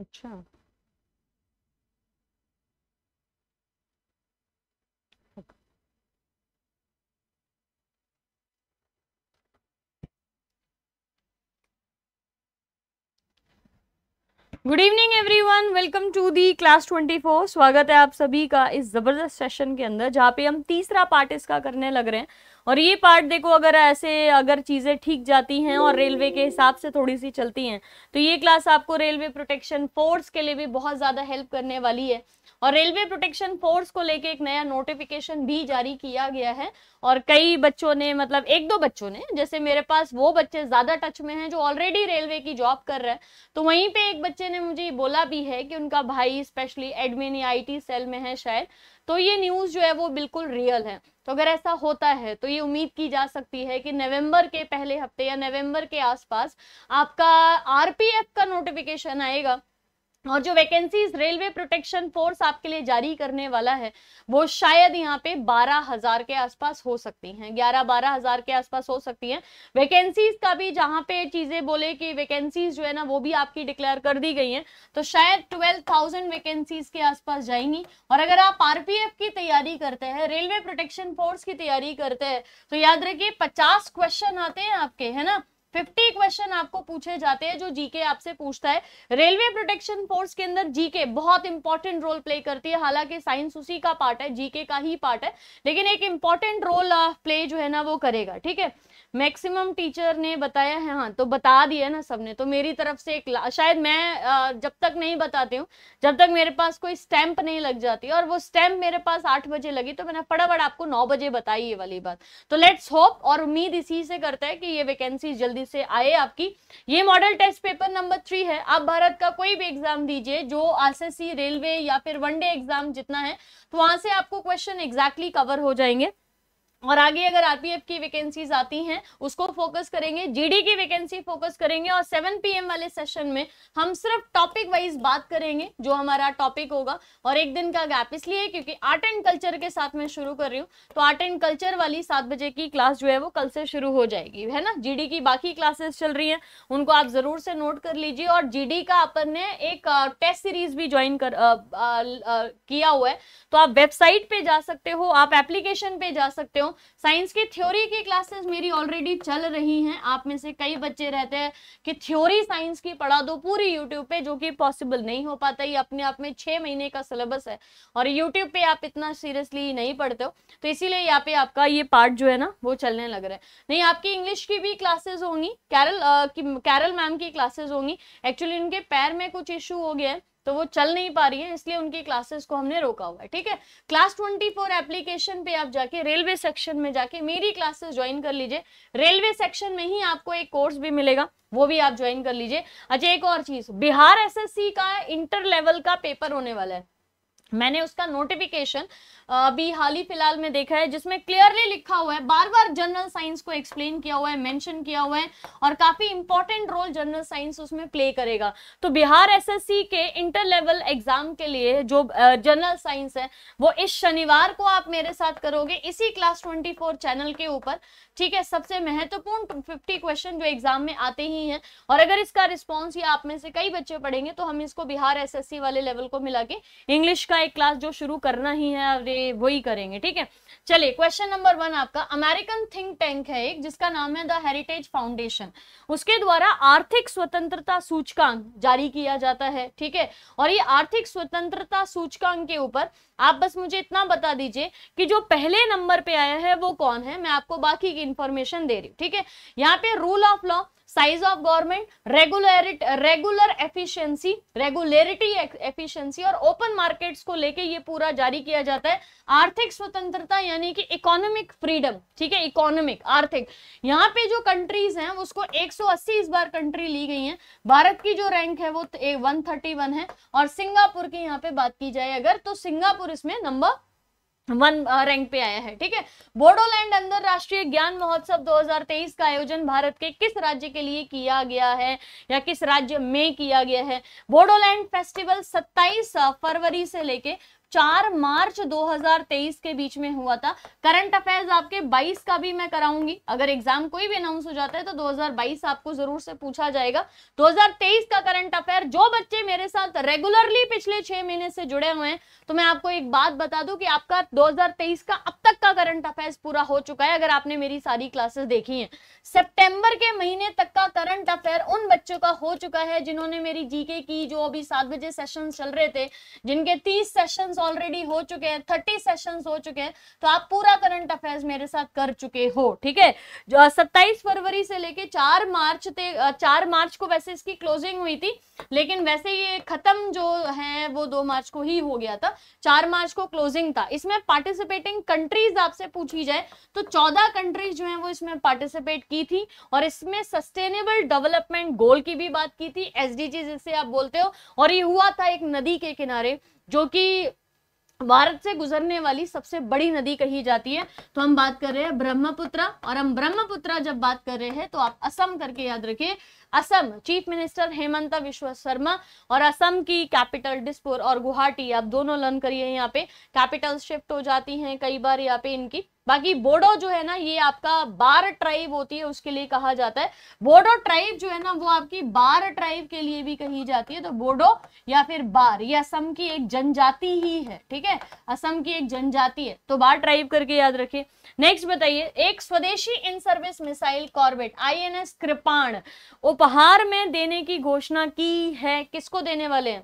अच्छा good evening everyone welcome to the class 24 स्वागत है आप सभी का इस ज़बरदस्त सेशन के अंदर जहाँ पे हम तीसरा पार्ट इसका करने लग रहे हैं और ये पार्ट देखो अगर ऐसे अगर चीज़ें ठीक जाती हैं और रेलवे के हिसाब से थोड़ी सी चलती हैं तो ये क्लास आपको रेलवे प्रोटेक्शन फोर्स के लिए भी बहुत ज़्यादा हेल्प करने वाली है और रेलवे प्रोटेक्शन फोर्स को लेके एक नया नोटिफिकेशन भी जारी किया गया है और कई बच्चों ने मतलब एक दो बच्चों ने जैसे मेरे पास वो बच्चे ज्यादा टच में हैं जो ऑलरेडी रेलवे की जॉब कर रहे हैं तो वहीं पे एक बच्चे ने मुझे बोला भी है कि उनका भाई स्पेशली एडमिन या आई सेल में है शायद तो ये न्यूज़ जो है वो बिल्कुल रियल है तो अगर ऐसा होता है तो ये उम्मीद की जा सकती है कि नवंबर के पहले हफ्ते या नवंबर के आसपास आपका आरपीएफ का नोटिफिकेशन आएगा और जो वैकेंसीज रेलवे प्रोटेक्शन फोर्स आपके लिए जारी करने वाला है वो शायद यहाँ पे बारह हजार के आसपास हो सकती हैं ग्यारह बारह हजार के आसपास हो सकती हैं वैकेंसीज का भी जहाँ पे चीजें बोले कि वैकेंसीज जो है ना वो भी आपकी डिक्लेयर कर दी गई हैं तो शायद ट्वेल्व थाउजेंड वैकेंसीज के आसपास जाएंगी और अगर आप आर की तैयारी करते हैं रेलवे प्रोटेक्शन फोर्स की तैयारी करते हैं तो याद रखिए पचास क्वेश्चन आते हैं आपके है ना फिफ्टी क्वेश्चन आपको पूछे जाते हैं जो जीके आपसे पूछता है रेलवे प्रोटेक्शन फोर्स के अंदर जीके बहुत इंपॉर्टेंट रोल प्ले करती है हालांकि साइंस उसी का पार्ट है जीके का ही पार्ट है लेकिन एक इंपॉर्टेंट रोल प्ले जो है ना वो करेगा ठीक है मैक्सिमम टीचर ने बताया है हाँ तो बता दिया ना सबने तो मेरी तरफ से एक शायद मैं जब तक नहीं बताती हूँ जब तक मेरे पास कोई स्टैंप नहीं लग जाती और वो स्टैंप मेरे पास आठ बजे लगी तो मैंने फटाफट आपको नौ बजे बताई ये वाली बात तो लेट्स होप और उम्मीद इसी से करते हैं कि ये वैकेंसी जल्दी से आए आपकी ये model test paper number three है आप भारत का कोई भी एग्जाम दीजिए जो आरसीसी रेलवे e, या फिर वनडे एग्जाम जितना है तो वहां से आपको क्वेश्चन एग्जैक्टली कवर हो जाएंगे और आगे अगर आरपीएफ की वैकेंसीज आती हैं उसको फोकस करेंगे जीडी की वैकेंसी फोकस करेंगे और 7 पीएम वाले सेशन में हम सिर्फ टॉपिक वाइज बात करेंगे जो हमारा टॉपिक होगा और एक दिन का गैप इसलिए क्योंकि आर्ट एंड कल्चर के साथ मैं शुरू कर रही हूँ तो आर्ट एंड कल्चर वाली सात बजे की क्लास जो है वो कल से शुरू हो जाएगी है ना जी की बाकी क्लासेस चल रही हैं उनको आप जरूर से नोट कर लीजिए और जी का अपन ने एक टेस्ट सीरीज भी ज्वाइन कर आ, आ, आ, किया हुआ है तो आप वेबसाइट पे जा सकते हो आप एप्लीकेशन पे जा सकते हो हूँ साइंस की थ्योरी की क्लासेस मेरी ऑलरेडी चल रही हैं आप में से कई बच्चे रहते हैं कि थ्योरी साइंस की पढ़ा दो पूरी यूट्यूब पे जो कि पॉसिबल नहीं हो पाता ये अपने आप में छः महीने का सिलेबस है और यूट्यूब पे आप इतना सीरियसली नहीं पढ़ते हो तो इसीलिए यहाँ पे आपका ये पार्ट जो है ना वो चलने लग रहा है नहीं आपकी इंग्लिश की भी क्लासेज होंगी कैरल कैरल मैम की क्लासेज होंगी एक्चुअली उनके पैर में कुछ इशू हो गया है तो वो चल नहीं पा रही है इसलिए उनकी क्लासेस को हमने रोका हुआ है ठीक है क्लास ट्वेंटी फोर एप्लीकेशन पे आप जाके रेलवे सेक्शन में जाके मेरी क्लासेस ज्वाइन कर लीजिए रेलवे सेक्शन में ही आपको एक कोर्स भी मिलेगा वो भी आप ज्वाइन कर लीजिए अच्छा एक और चीज बिहार एसएससी का इंटर लेवल का पेपर होने वाला है मैंने उसका नोटिफिकेशन अभी हाल ही फिलहाल में देखा है जिसमें क्लियरली लिखा हुआ है बार बार जनरल साइंस को एक्सप्लेन किया हुआ है मेंशन किया हुआ है और काफी इंपॉर्टेंट रोल जनरल साइंस उसमें प्ले करेगा तो बिहार एसएससी के इंटर लेवल एग्जाम के लिए जो जनरल साइंस है वो इस शनिवार को आप मेरे साथ करोगे इसी क्लास ट्वेंटी चैनल के ऊपर ठीक है सबसे महत्वपूर्ण फिफ्टी क्वेश्चन जो एग्जाम में आते ही हैं और अगर इसका रिस्पॉन्स ये आप में से कई बच्चे पढ़ेंगे तो हम इसको बिहार एस वाले लेवल को मिला के इंग्लिश का एक क्लास जो शुरू करना ही है अरे वही करेंगे ठीक है चलिए क्वेश्चन नंबर वन आपका अमेरिकन थिंक टैंक है एक जिसका नाम है द हेरिटेज फाउंडेशन उसके द्वारा आर्थिक स्वतंत्रता सूचकांक जारी किया जाता है ठीक है और ये आर्थिक स्वतंत्रता सूचकांक के ऊपर आप बस मुझे इतना बता दीजिए कि जो पहले नंबर पे आया है वो कौन है मैं आपको बाकी की इंफॉर्मेशन दे रही हूँ ठीक है यहाँ पे rule of law size of government regularity regular efficiency regularity efficiency और ओपन मार्केट्स को लेके ये पूरा जारी किया जाता है आर्थिक स्वतंत्रता यानी कि इकोनॉमिक फ्रीडम ठीक है इकोनॉमिक आर्थिक यहाँ पे जो कंट्रीज हैं उसको 180 इस बार कंट्री ली गई हैं भारत की जो रैंक है वो 131 है और सिंगापुर की यहाँ पे बात की जाए अगर तो सिंगापुर इसमें नंबर वन रैंक पे आया है ठीक है बोडोलैंड अंतरराष्ट्रीय ज्ञान महोत्सव 2023 का आयोजन भारत के किस राज्य के लिए किया गया है या किस राज्य में किया गया है बोडोलैंड फेस्टिवल 27 फरवरी से लेके चार मार्च 2023 के बीच में हुआ था करंट अफेयर्स आपके 22 का भी मैं कराऊंगी अगर एग्जाम कोई भी अनाउंस हो जाता है तो 2022 आपको जरूर से पूछा जाएगा 2023 का करंट अफेयर जो बच्चे मेरे साथ रेगुलरली पिछले छह महीने से जुड़े हुए हैं तो मैं आपको एक बात बता दूं कि आपका 2023 का अब तक का करंट अफेयर्स पूरा हो चुका है अगर आपने मेरी सारी क्लासेस देखी है सेप्टेम्बर के महीने तक का करंट अफेयर उन बच्चों का हो चुका है जिन्होंने मेरी जीके की जो अभी सात बजे सेशन चल रहे थे जिनके तीस सेशन ऑलरेडी हो चुके हैं थर्टी सेशन हो चुके हैं तो आप पूरा करंट अफेयर्स मेरे साथ कर चुके हो ठीक है सत्ताईस फरवरी से लेके चार मार्च ते चार मार्च को वैसे इसकी क्लोजिंग हुई थी लेकिन वैसे ये खत्म जो है वो दो मार्च को ही हो गया था चार मार्च को क्लोजिंग था इसमें पार्टिसिपेटिंग कंट्रीज आपसे पूछी जाए तो चौदह कंट्रीज जो है वो इसमें पार्टिसिपेट की थी और इसमें सस्टेनेबल डेवलपमेंट गोल की भी बात की थी एसडीजी जिसे आप बोलते हो और ये हुआ था एक नदी के किनारे जो कि भारत से गुजरने वाली सबसे बड़ी नदी कही जाती है तो हम बात कर रहे हैं ब्रह्मपुत्र और हम ब्रह्मपुत्र जब बात कर रहे हैं तो आप असम करके याद रखें असम चीफ मिनिस्टर हेमंत विश्व शर्मा और असम की कैपिटल डिस्पुर और गुवाहाटी आप दोनों लर्न करिए यहाँ पे कैपिटल शिफ्ट हो जाती हैं कई बार यहाँ पे इनकी बाकी बोडो जो है ना ये आपका बार ट्राइब होती है उसके लिए कहा जाता है बोडो ट्राइब जो है ना वो आपकी बार ट्राइब के लिए भी कही जाती है तो बोडो या फिर बार ये असम की एक जनजाति ही है ठीक है असम की एक जनजाति है तो बार ट्राइब करके याद रखिए नेक्स्ट बताइए एक स्वदेशी in service missile corvette I N S Kripan उप उपहार में देने की घोषणा की है किसको देने वाले हैं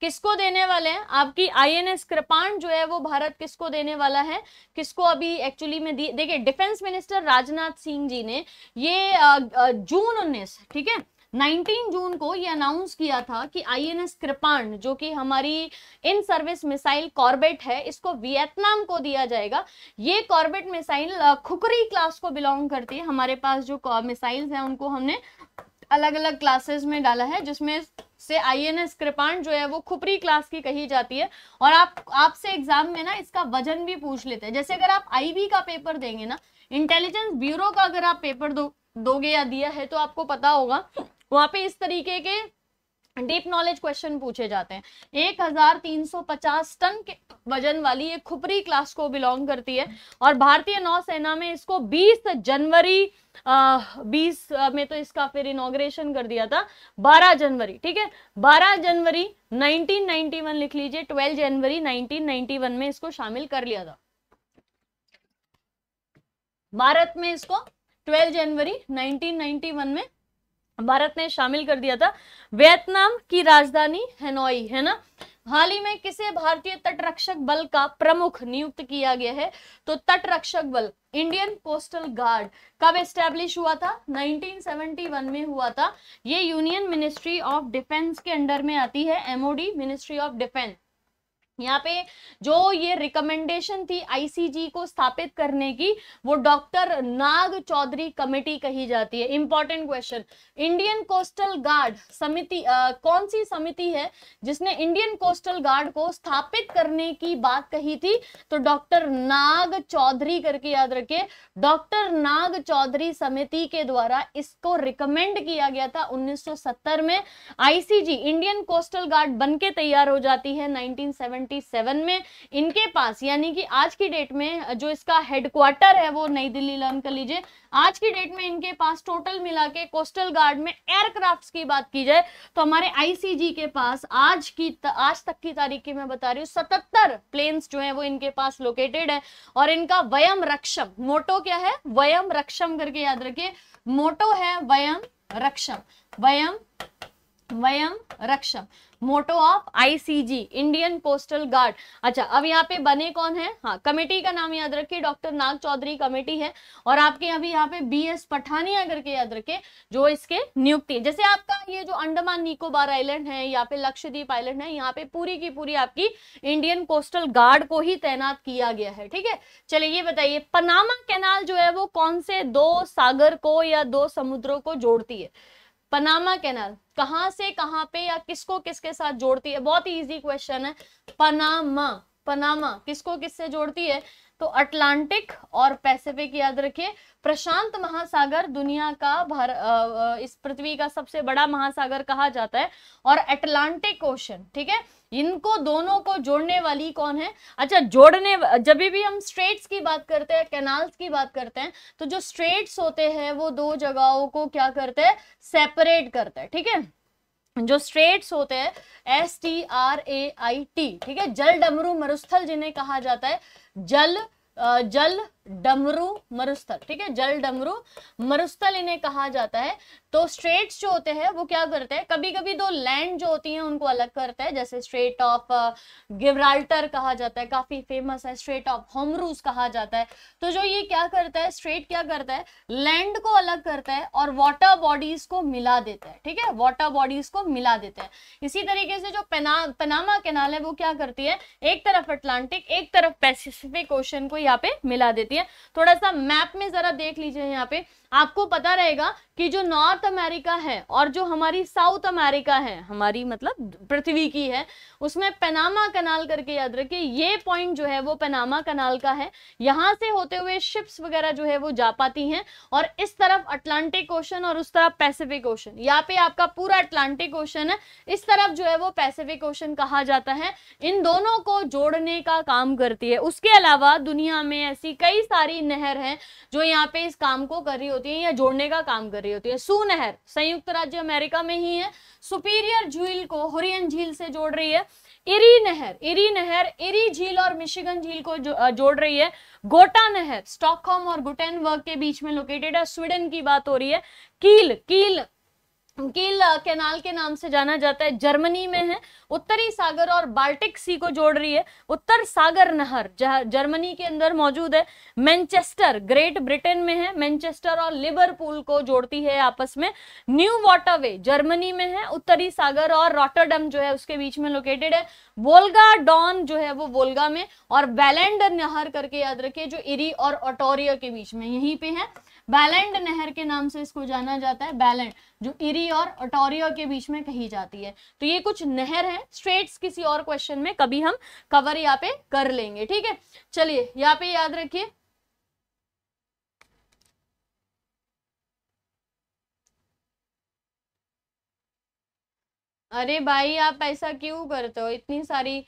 किसको देने वाले हैं आपकी आईएनएस कृपाण जो है वो भारत किसको देने वाला है किसको अभी एक्चुअली में देखिए डिफेंस मिनिस्टर राजनाथ सिंह जी ने ये जून उन्नीस ठीक है 19 जून को ये अनाउंस किया था कि आईएनएस कृपाण जो कि हमारी इन सर्विस मिसाइल कॉर्बेट है इसको वियतनाम को दिया जाएगा ये कॉर्बेट मिसाइल खुकरी क्लास को बिलोंग करती है हमारे पास जो मिसाइल्स हैं उनको हमने अलग अलग क्लासेस में डाला है जिसमें से आई एन एस कृपाण जो है वो खुपरी क्लास की कही जाती है और आप आपसे एग्जाम में ना इसका वजन भी पूछ लेते हैं जैसे अगर आप आईबी का पेपर देंगे ना इंटेलिजेंस ब्यूरो का अगर आप पेपर दो दोगे या दिया है तो आपको पता होगा वहां पे इस तरीके के डीप नॉलेज क्वेश्चन पूछे जाते हैं 1350 टन के वजन वाली ये खुपरी क्लास को बिलोंग करती है और भारतीय नौसेना में इसको 20 जनवरी आ, 20 में तो इसका फिर इनोग्रेशन कर दिया था 12 जनवरी ठीक है 12 जनवरी 1991 लिख लीजिए 12 जनवरी 1991 में इसको शामिल कर लिया था भारत में इसको 12 जनवरी 1991 में भारत ने शामिल कर दिया था वियतनाम की राजधानी हनोई है ना हाल ही में किसे भारतीय तटरक्षक बल का प्रमुख नियुक्त किया गया है तो तटरक्षक बल इंडियन कोस्टल गार्ड कब एस्टेब्लिश हुआ था 1971 में हुआ था ये यूनियन मिनिस्ट्री ऑफ डिफेंस के अंडर में आती है एमओडी मिनिस्ट्री ऑफ डिफेंस यहाँ पे जो ये रिकमेंडेशन थी आईसीजी को स्थापित करने की वो डॉक्टर नाग चौधरी कमेटी कही जाती है important question Indian coastal guard समिति कौन सी समिति है जिसने इंडियन कोस्टल गार्ड को स्थापित करने की बात कही थी तो डॉक्टर नाग चौधरी करके याद रखिए डॉक्टर नाग चौधरी समिति के द्वारा इसको रिकमेंड किया गया था उन्नीस में आईसीजी इंडियन कोस्टल गार्ड बन के तैयार हो जाती है नाइनटीन 1977 में इनके पास यानी कि आज की डेट में जो इसका हेडक्वार्टर है वो नई दिल्ली लर्न कर लीजिए आज की डेट में इनके पास टोटल मिला के कोस्टल गार्ड में एयरक्राफ्ट की बात की जाए तो हमारे आईसीजी के पास आज की त, आज तक की तारीख की मैं बता रही हूँ सतहत्तर प्लेन्स जो है वो इनके पास लोकेटेड है और इनका वयम रक्षम मोटो क्या है वयम रक्षम करके याद रखिए मोटो है वयम रक्षम वयम वयम रक्षम motto of ICG Indian coastal guard अच्छा अब यहाँ पे बने कौन है हाँ कमेटी का नाम याद रखिए डॉक्टर नाग चौधरी कमेटी है और आपके अभी यहाँ पे बी एस पठानिया करके याद रखे जो इसके नियुक्ति जैसे आपका ये जो अंडमान निकोबार आइलैंड है यहाँ पे लक्षद्वीप आइलैंड है यहाँ पे पूरी की पूरी आपकी इंडियन कोस्टल गार्ड को ही तैनात किया गया है ठीक है चलिए ये बताइए पनामा कैनाल जो है वो कौन से दो सागर को या दो समुद्रों को जोड़ती है पनामा कैनाल कहां से कहां पे या किसको किसके साथ जोड़ती है बहुत ही इजी क्वेश्चन है पनामा पनामा किसको किससे जोड़ती है तो अटलांटिक और पैसिफिक याद रखिए प्रशांत महासागर दुनिया का भर इस पृथ्वी का सबसे बड़ा महासागर कहा जाता है और अटलांटिक ओशन ठीक है इनको दोनों को जोड़ने वाली कौन है अच्छा जोड़ने जब भी हम स्ट्रेट्स की बात करते हैं कैनाल्स की बात करते हैं तो जो स्ट्रेट्स होते हैं वो दो जगहों को क्या करते हैं सेपरेट करते हैं ठीक है थीके? जो स्ट्रेट्स होते हैं S T R A I T ठीक है जल डमरू मरुस्थल जिन्हें कहा जाता है जल जल डमरू मरुस्थल ठीक है जल डमरू मरुस्थल इन्हें कहा जाता है तो स्ट्रेट्स जो होते हैं वो क्या करते हैं कभी कभी दो लैंड जो होती हैं उनको अलग करता है जैसे स्ट्रेट ऑफ गिब्राल्टर कहा जाता है काफी फेमस है स्ट्रेट ऑफ होमरूस कहा जाता है तो जो ये क्या करता है स्ट्रेट क्या करता है लैंड को अलग करता है और वाटर बॉडीज को मिला देता है ठीक है वाटर बॉडीज को मिला देता है इसी तरीके से जो पेना पनामा केनाल है वो क्या करती है एक तरफ अटलांटिक एक तरफ पैसिफिक ओशन को यहाँ पे मिला देती है देती है थोड़ा सा मैप में जरा देख लीजिए यहाँ पे आपको पता रहेगा कि जो नॉर्थ अमेरिका है और जो हमारी साउथ अमेरिका है हमारी मतलब पृथ्वी की है उसमें पनामा कनाल करके याद रखिए ये पॉइंट जो है वो पनामा कनाल का है यहाँ से होते हुए शिप्स वगैरह जो है वो जा पाती हैं और इस तरफ अटलांटिक ओशन और उस तरफ पैसिफिक ओशन यहाँ पे आपका पूरा अटलांटिक ओशन है इस तरफ जो है वो पैसिफिक ओशन कहा जाता है इन दोनों को जोड़ने का काम करती है उसके अलावा दुनिया में ऐसी कई सारी नहर है जो यहाँ पे इस काम को कर रही होती होती हैं या जोड़ने का काम कर रही होती है सुनहर संयुक्त राज्य अमेरिका में ही है सुपीरियर झील को होरियन झील से जोड़ रही है इरी नहर इरी नहर इरी झील और मिशिगन झील को जो, जोड़ रही है गोटा नहर स्टॉकहोम और गुटेनवर्ग के बीच में लोकेटेड है स्वीडन की बात हो रही है कील कील कील कैनाल के नाम से जाना जाता है जर्मनी में है उत्तरी सागर और बाल्टिक सी को जोड़ रही है उत्तर सागर नहर जर्मनी के अंदर मौजूद है मैनचेस्टर ग्रेट ब्रिटेन में है मैनचेस्टर और लिवरपूल को जोड़ती है आपस में न्यू वाटरवे जर्मनी में है उत्तरी सागर और रॉटरडम जो है उसके बीच में लोकेटेड है वोल्गा डॉन जो है वो वोल्गा में और बैलेंडर नहर करके याद रखिए जो इरी और ऑटोरिया के बीच में यहीं पे है बैलेंड नहर के नाम से इसको जाना जाता है बैलेंड जो इरी और अटोरियो के बीच में कही जाती है तो ये कुछ नहर है स्टेट्स किसी और क्वेश्चन में कभी हम कवर यहाँ पे कर लेंगे ठीक है चलिए यहाँ पे याद रखिए अरे भाई आप ऐसा क्यों करते हो इतनी सारी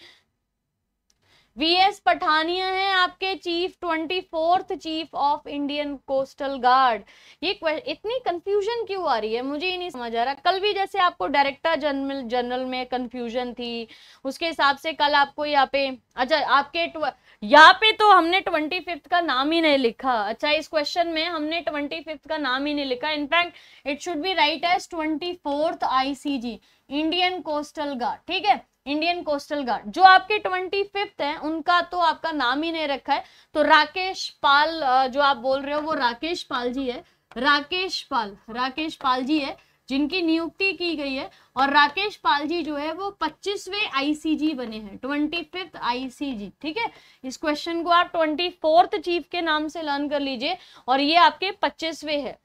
वीएस पठानिया हैं आपके chief twenty fourth chief of Indian coastal guard ये इतनी कंफ्यूजन क्यों आ रही है मुझे ही नहीं समझ आ रहा कल भी जैसे आपको डायरेक्टर जनरल जनरल में कंफ्यूजन थी उसके हिसाब से कल आपको यहाँ पे अच्छा आपके यहाँ पे तो हमने ट्वेंटी फिफ्थ का नाम ही नहीं लिखा अच्छा इस क्वेश्चन में हमने ट्वेंटी फिफ्थ का नाम ही नहीं लिखा in fact it should be write as twenty fourth ICG Indian coastal guard ठीक है इंडियन कोस्टल गार्ड जो आपके ट्वेंटी फिफ्थ है उनका तो आपका नाम ही नहीं रखा है तो राकेश पाल जो आप बोल रहे हो वो राकेश पाल जी है राकेश पाल राकेश पाल जी है जिनकी नियुक्ति की गई है और राकेश पाल जी जो है वो पच्चीसवें आईसीजी बने हैं ट्वेंटी फिफ्थ आईसीजी ठीक है इस क्वेश्चन को आप ट्वेंटी फोर्थ चीफ के नाम से लर्न कर लीजिए और ये आपके पच्चीसवे है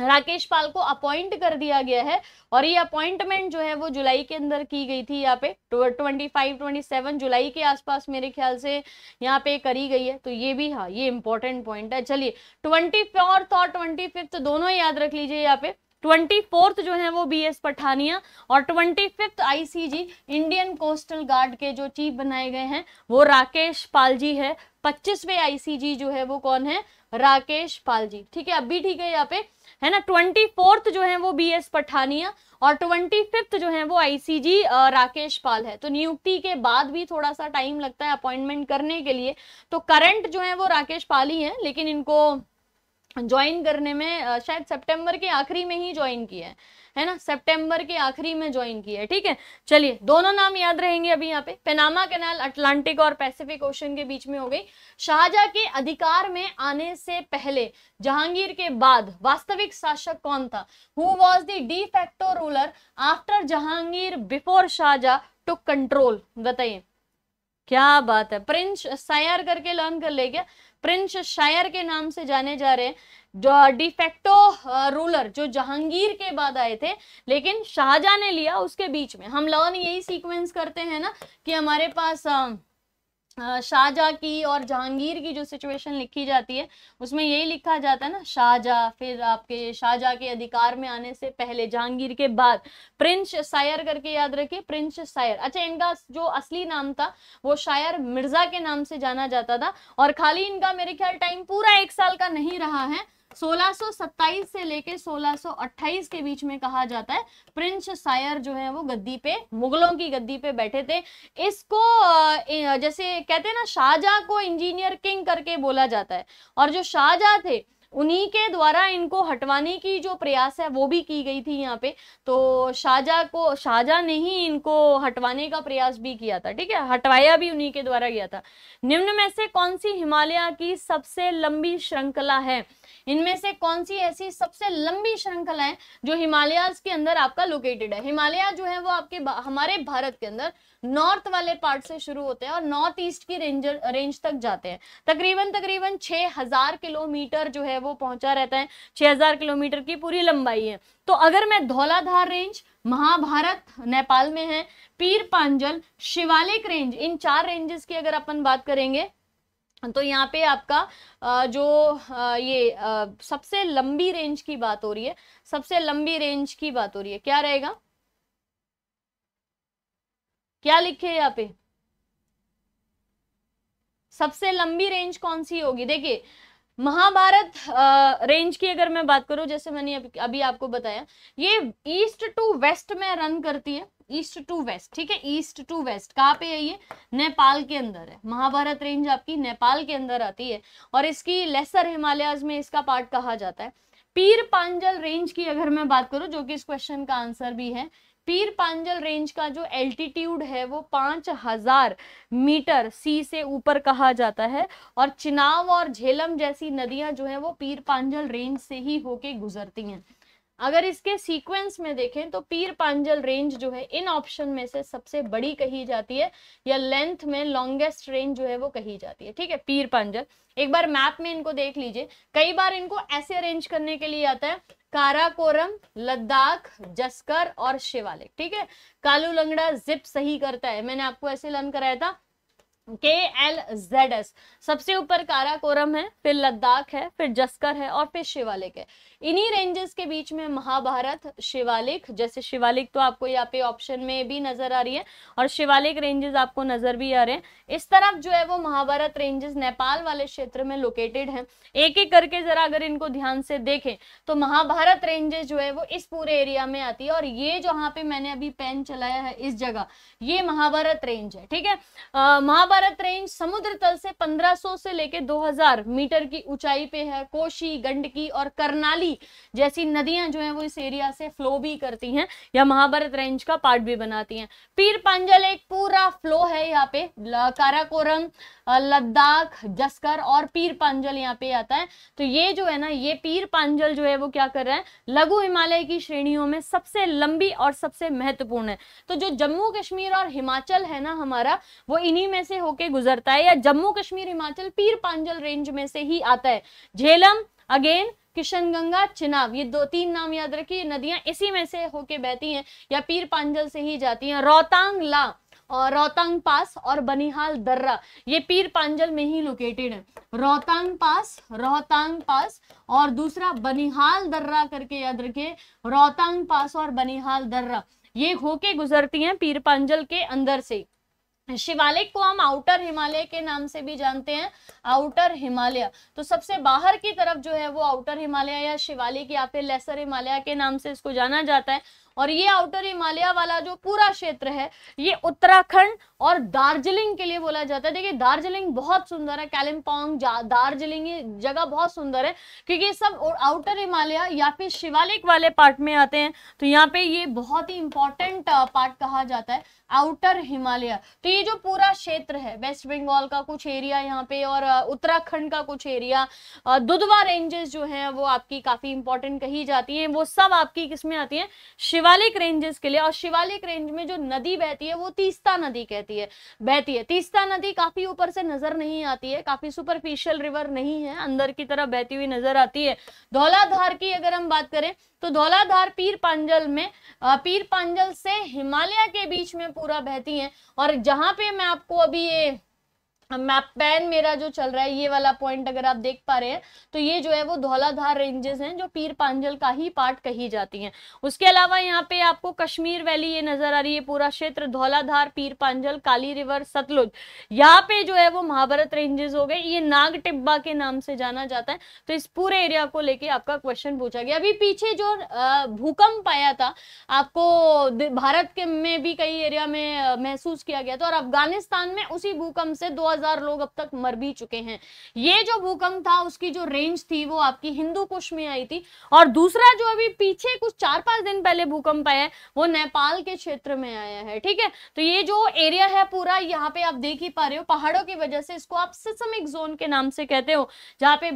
राकेश पाल को अपॉइंट कर दिया गया है और ये अपॉइंटमेंट जो है वो जुलाई के अंदर की गई थी यहाँ पे तो ट्वेंटी फाइव ट्वेंटी सेवन जुलाई के आसपास मेरे ख्याल से यहाँ पे करी गई है तो ये भी हाँ ये इंपॉर्टेंट पॉइंट है चलिए ट्वेंटी फोर्थ और ट्वेंटी फिफ्थ दोनों याद रख लीजिए यहाँ पे ट्वेंटी फोर्थ जो है वो बी एस पठानिया और twenty fifth ICG Indian coastal guard के जो चीफ बनाए गए हैं वो राकेश पाल जी है पच्चीसवें आईसीजी जो है वो कौन है राकेश पाल जी ठीक है अब भी ठीक है यहाँ पे है ना ट्वेंटी फोर्थ जो है वो बी एस पठानिया और ट्वेंटी फिफ्थ जो है वो आईसीजी राकेश पाल है तो नियुक्ति के बाद भी थोड़ा सा टाइम लगता है अपॉइंटमेंट करने के लिए तो करंट जो है वो राकेश पाल ही है लेकिन इनको ज्वाइन करने में शायद सितंबर के आखिरी में ही ज्वाइन किया है है ना सेप्टेम्बर के आखिरी में ज्वाइन की है ठीक है चलिए दोनों नाम याद रहेंगे अभी यहाँ पे पेनामा कैनाल अटलांटिक और पैसिफिक ओशन के बीच में हो गई शाहजहा के अधिकार में आने से पहले जहांगीर के बाद वास्तविक शासक कौन था who was the de facto ruler after Jahangir before Shahjahan to control बताइए क्या बात है प्रिंस शायर करके लर्न कर ले क्या प्रिंस शायर के नाम से जाने जा रहे हैं डिफेक्टो रूलर uh, जो जहांगीर के बाद आए थे लेकिन शाहजहां ने लिया उसके बीच में हम लर्न यही सीक्वेंस करते हैं ना कि हमारे पास um, uh, शाहजहा की और जहांगीर की जो सिचुएशन लिखी जाती है उसमें यही लिखा जाता है ना शाहजहाँ फिर आपके शाहजहाँ के अधिकार में आने से पहले जहांगीर के बाद प्रिंस शायर करके याद रखिए प्रिंस शायर अच्छा इनका जो असली नाम था वो शायर मिर्जा के नाम से जाना जाता था और खाली इनका मेरे ख्याल टाइम पूरा एक साल का नहीं रहा है 1627 से लेके 1628 के बीच में कहा जाता है प्रिंस सायर जो है वो गद्दी पे मुगलों की गद्दी पे बैठे थे इसको जैसे कहते हैं ना शाहजहां को इंजीनियर किंग करके बोला जाता है और जो शाहजहां थे उन्हीं के द्वारा इनको हटवाने की जो प्रयास है वो भी की गई थी यहाँ पे तो शाहजहा को शाहजहा ने ही इनको हटवाने का प्रयास भी किया था ठीक है हटवाया भी उन्हीं के द्वारा गया था निम्न में से कौन सी हिमालय की सबसे लंबी श्रृंखला है इनमें से कौन सी ऐसी सबसे लंबी श्रृंखला है जो हिमालयाज के अंदर आपका लोकेटेड है हिमालय जो है वो आपके हमारे भारत के अंदर नॉर्थ वाले पार्ट से शुरू होते हैं और नॉर्थ ईस्ट की रेंज रेंज तक जाते हैं तकरीबन तकरीबन 6000 किलोमीटर जो है वो पहुंचा रहता है 6000 किलोमीटर की पूरी लंबाई है तो अगर मैं धौलाधार रेंज महाभारत नेपाल में है पीर पांजल शिवालिक रेंज इन चार रेंजेस की अगर अपन बात करेंगे तो यहाँ पे आपका जो ये सबसे लंबी रेंज की बात हो रही है सबसे लंबी रेंज की बात हो रही है क्या रहेगा क्या लिखे यहाँ पे सबसे लंबी रेंज कौन सी होगी देखिए महाभारत रेंज की अगर मैं बात करूं जैसे मैंने अभी, अभी आपको बताया ये ईस्ट टू वेस्ट में रन करती है ईस्ट टू वेस्ट ठीक है ईस्ट टू वेस्ट कहाँ पे है ये नेपाल के अंदर है महाभारत रेंज आपकी नेपाल के अंदर आती है और इसकी लेसर हिमालयाज में इसका पार्ट कहा जाता है पीर पांजल रेंज की अगर मैं बात करूं जो कि इस क्वेश्चन का आंसर भी है पीर पांजल रेंज का जो एल्टीट्यूड है वो पांच हजार मीटर सी से ऊपर कहा जाता है और चिनाव और झेलम जैसी नदियां जो है वो पीर पांजल रेंज से ही होके गुजरती हैं अगर इसके सीक्वेंस में देखें तो पीर पांजल रेंज जो है इन ऑप्शन में से सबसे बड़ी कही जाती है या लेंथ में लॉन्गेस्ट रेंज जो है वो कही जाती है ठीक है पीर पांजल एक बार मैप में इनको देख लीजिए कई बार इनको ऐसे अरेंज करने के लिए आता है काराकोरम लद्दाख जस्कर और शिवालिक ठीक है कालू लंगड़ा जिप सही करता है मैंने आपको ऐसे लर्न कराया था के एल जेड एस सबसे ऊपर काराकोरम है फिर लद्दाख है फिर जस्कर है और फिर शिवालिक है इन्हीं रेंजेस के बीच में महाभारत शिवालिक जैसे शिवालिक तो आपको यहाँ पे ऑप्शन में भी नजर आ रही है और शिवालिक रेंजेस आपको नजर भी आ रहे हैं इस तरफ जो है वो महाभारत रेंजेस नेपाल वाले क्षेत्र में लोकेटेड है एक एक करके जरा अगर इनको ध्यान से देखें तो महाभारत रेंजेस जो है वो इस पूरे एरिया में आती है और ये जहाँ पे मैंने अभी पेन चलाया है इस जगह ये महाभारत रेंज है ठीक है महाभारत महाभारत रेंज समुद्र तल से 1500 से लेकर 2000 मीटर की ऊंचाई पे है कोशी गंडकी और करनाली जैसी नदियां जो हैं वो इस एरिया से फ्लो भी करती हैं या महाभारत रेंज का पार्ट भी बनाती हैं पीर पांजल एक पूरा फ्लो है यहाँ पे काराकोरम लद्दाख जस्कर और पीर पांजल यहाँ पे आता है तो ये जो है ना ये पीर पांजल जो है वो क्या कर रहा है लघु हिमालय की श्रेणियों में सबसे लंबी और सबसे महत्वपूर्ण है तो जो जम्मू कश्मीर और हिमाचल है ना हमारा वो इन्हीं में से होके गुजरता है या जम्मू कश्मीर हिमाचल पीर पांजल रेंज में से ही आता है झेलम अगेन किशनगंगा चिनाब ये दो तीन नाम याद रखिए नदियां इसी में से होके बहती हैं या पीर पांजल से ही जाती हैं रोहतांग ला और रोहतांग पास और बनिहाल दर्रा ये पीर पांजल में ही लोकेटेड है रोहतांग पास रोहतांग पास और दूसरा बनिहाल दर्रा करके याद रखिए रोहतांग पास और बनिहाल दर्रा ये होके गुजरती हैं पीर पांजल के अंदर से शिवालिक को हम आउटर हिमालय के नाम से भी जानते हैं आउटर हिमालय तो सबसे बाहर की तरफ जो है वो आउटर हिमालय या शिवालिक या फिर लेसर हिमालय के नाम से इसको जाना जाता है और ये आउटर हिमालय वाला जो पूरा क्षेत्र है ये उत्तराखंड और दार्जिलिंग के लिए बोला जाता है देखिए दार्जिलिंग बहुत सुंदर है कैलिम्पोंग दार्जिलिंग जगह बहुत सुंदर है क्योंकि ये सब आउटर हिमालय या फिर शिवालिक वाले पार्ट में आते हैं तो यहाँ पे ये बहुत ही इंपॉर्टेंट पार्ट कहा जाता है आउटर हिमालय तो ये जो पूरा क्षेत्र है वेस्ट बंगाल का कुछ एरिया यहाँ पे और उत्तराखंड का कुछ एरिया दुधवा रेंजेस जो है वो आपकी काफी इंपॉर्टेंट कही जाती है वो सब आपकी किसमें आती है शिवालिक रेंजेस के लिए और शिवालिक रेंज में जो नदी बहती है वो तीस्ता नदी कहती है बहती है तीस्ता नदी काफी ऊपर से नजर नहीं आती है काफी सुपरफिशियल रिवर नहीं है अंदर की तरफ बहती हुई नजर आती है धौलाधार की अगर हम बात करें तो धौलाधार पीर पांजल में पीर पांजल से हिमालय के बीच में पूरा बहती है और जहां पे मैं आपको अभी ये पैन मेरा जो चल रहा है ये वाला पॉइंट अगर आप देख पा रहे हैं तो ये जो है वो धौलाधार रेंजेस हैं जो पीर पांजल का ही पार्ट कही जाती हैं उसके अलावा यहाँ पे आपको कश्मीर वैली ये नजर आ रही है पूरा क्षेत्र धौलाधार पीर पांजल काली रिवर सतलुज यहाँ पे जो है वो महाभारत रेंजेस हो गए ये नाग टिब्बा के नाम से जाना जाता है तो इस पूरे एरिया को लेके आपका क्वेश्चन पूछा गया अभी पीछे जो भूकंप आया था आपको भारत के में भी कई एरिया में महसूस किया गया था और अफगानिस्तान में उसी भूकंप से दो हजार लोग अब तक मर भी चुके हैं ये जो भूकंप था उसकी जो रेंज थी वो आपकी हिंदू कुश में आई थी और दूसरा जो अभी पीछे कुछ चार पांच दिन पहले भूकंप आया वो नेपाल के क्षेत्र में आया है ठीक है तो ये जो एरिया है पूरा यहाँ पे आप देख ही पा रहे हो पहाड़ों की वजह से इसको आप सिसमिक जोन के नाम से कहते हो जहाँ पे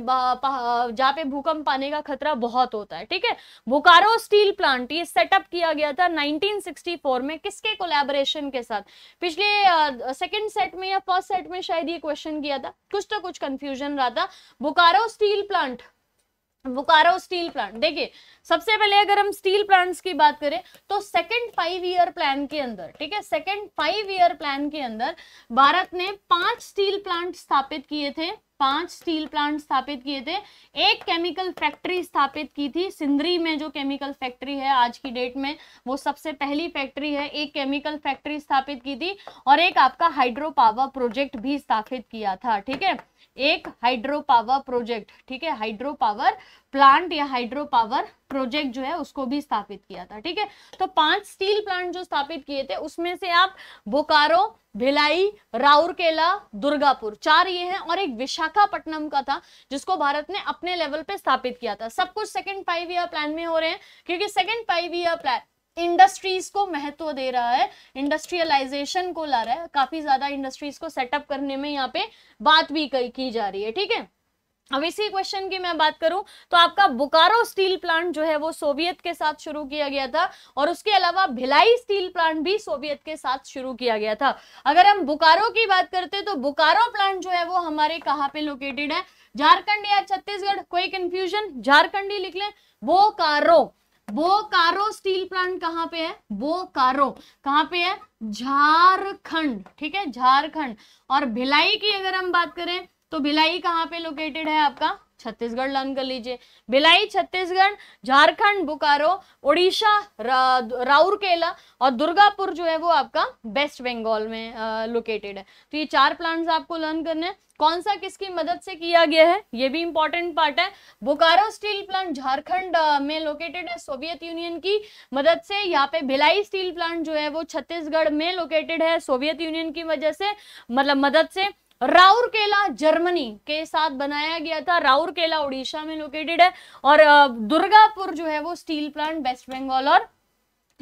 जहाँ पे भूकंप आने का खतरा बहुत होता है ठीक है बोकारो स्टील प्लांट ये सेटअप किया गया था 1964 में किसके कोलेबोरेशन के साथ पिछले सेकंड सेट में या फर्स्ट सेट में शायद ये क्वेश्चन किया था कुछ तो कुछ कंफ्यूजन रहा था Bokaro steel plant Bokaro steel plant देखिए सबसे पहले अगर हम स्टील प्लांट्स की बात करें तो सेकंड फाइव ईयर प्लान के अंदर ठीक है सेकंड फाइव ईयर प्लान के अंदर भारत ने पांच स्टील प्लांट स्थापित किए थे पांच स्टील प्लांट स्थापित किए थे एक केमिकल फैक्ट्री स्थापित की थी सिंदरी में जो केमिकल फैक्ट्री है आज की डेट में वो सबसे पहली फैक्ट्री है एक केमिकल फैक्ट्री स्थापित की थी और एक आपका हाइड्रो पावर प्रोजेक्ट भी स्थापित किया था ठीक है एक हाइड्रो पावर प्रोजेक्ट ठीक है हाइड्रो पावर प्लांट या हाइड्रो पावर प्रोजेक्ट जो है उसको भी स्थापित किया था ठीक है तो पांच स्टील प्लांट जो स्थापित किए थे उसमें से आप बोकारो भिलाई राउरकेला दुर्गापुर चार ये हैं और एक विशाखापट्टनम का था जिसको भारत ने अपने लेवल पे स्थापित किया था सब कुछ सेकंड फाइव ईयर प्लान में हो रहे हैं क्योंकि second five year plan industries को महत्व दे रहा है इंडस्ट्रियलाइजेशन को ला रहा है काफी ज्यादा इंडस्ट्रीज को सेटअप करने में यहाँ पे बात भी की जा रही है ठीक है अब इसी क्वेश्चन की मैं बात करूं तो आपका बुकारो स्टील प्लांट जो है वो सोवियत के साथ शुरू किया गया था और उसके अलावा भिलाई स्टील प्लांट भी सोवियत के साथ शुरू किया गया था अगर हम बुकारो की बात करते तो बोकारो प्लांट जो है वो हमारे कहाँ पे लोकेटेड है झारखंड या छत्तीसगढ़ कोई कंफ्यूजन झारखंड ही लिख लें बोकारो बोकारो स्टील प्लांट कहाँ पे है बोकारो कहाँ पे है झारखंड ठीक है झारखंड और भिलाई की अगर हम बात करें तो भिलाई कहाँ पे लोकेटेड है आपका छत्तीसगढ़ लर्न कर लीजिए भिलाई छत्तीसगढ़ झारखंड बोकारो उड़ीसा रा, राउरकेला और दुर्गापुर जो है वो आपका वेस्ट बंगाल में लोकेटेड है तो ये चार प्लांट्स आपको लर्न करने हैं कौन सा किसकी मदद से किया गया है ये भी इंपॉर्टेंट पार्ट है बोकारो स्टील प्लांट झारखंड में लोकेटेड है सोवियत यूनियन की मदद से यहाँ पे भिलाई स्टील प्लांट जो है वो छत्तीसगढ़ में लोकेटेड है सोवियत यूनियन की वजह से मतलब मदद से राउरकेला जर्मनी के साथ बनाया गया था राउरकेला उड़ीसा में लोकेटेड है और दुर्गापुर जो है वो स्टील प्लांट वेस्ट बंगाल और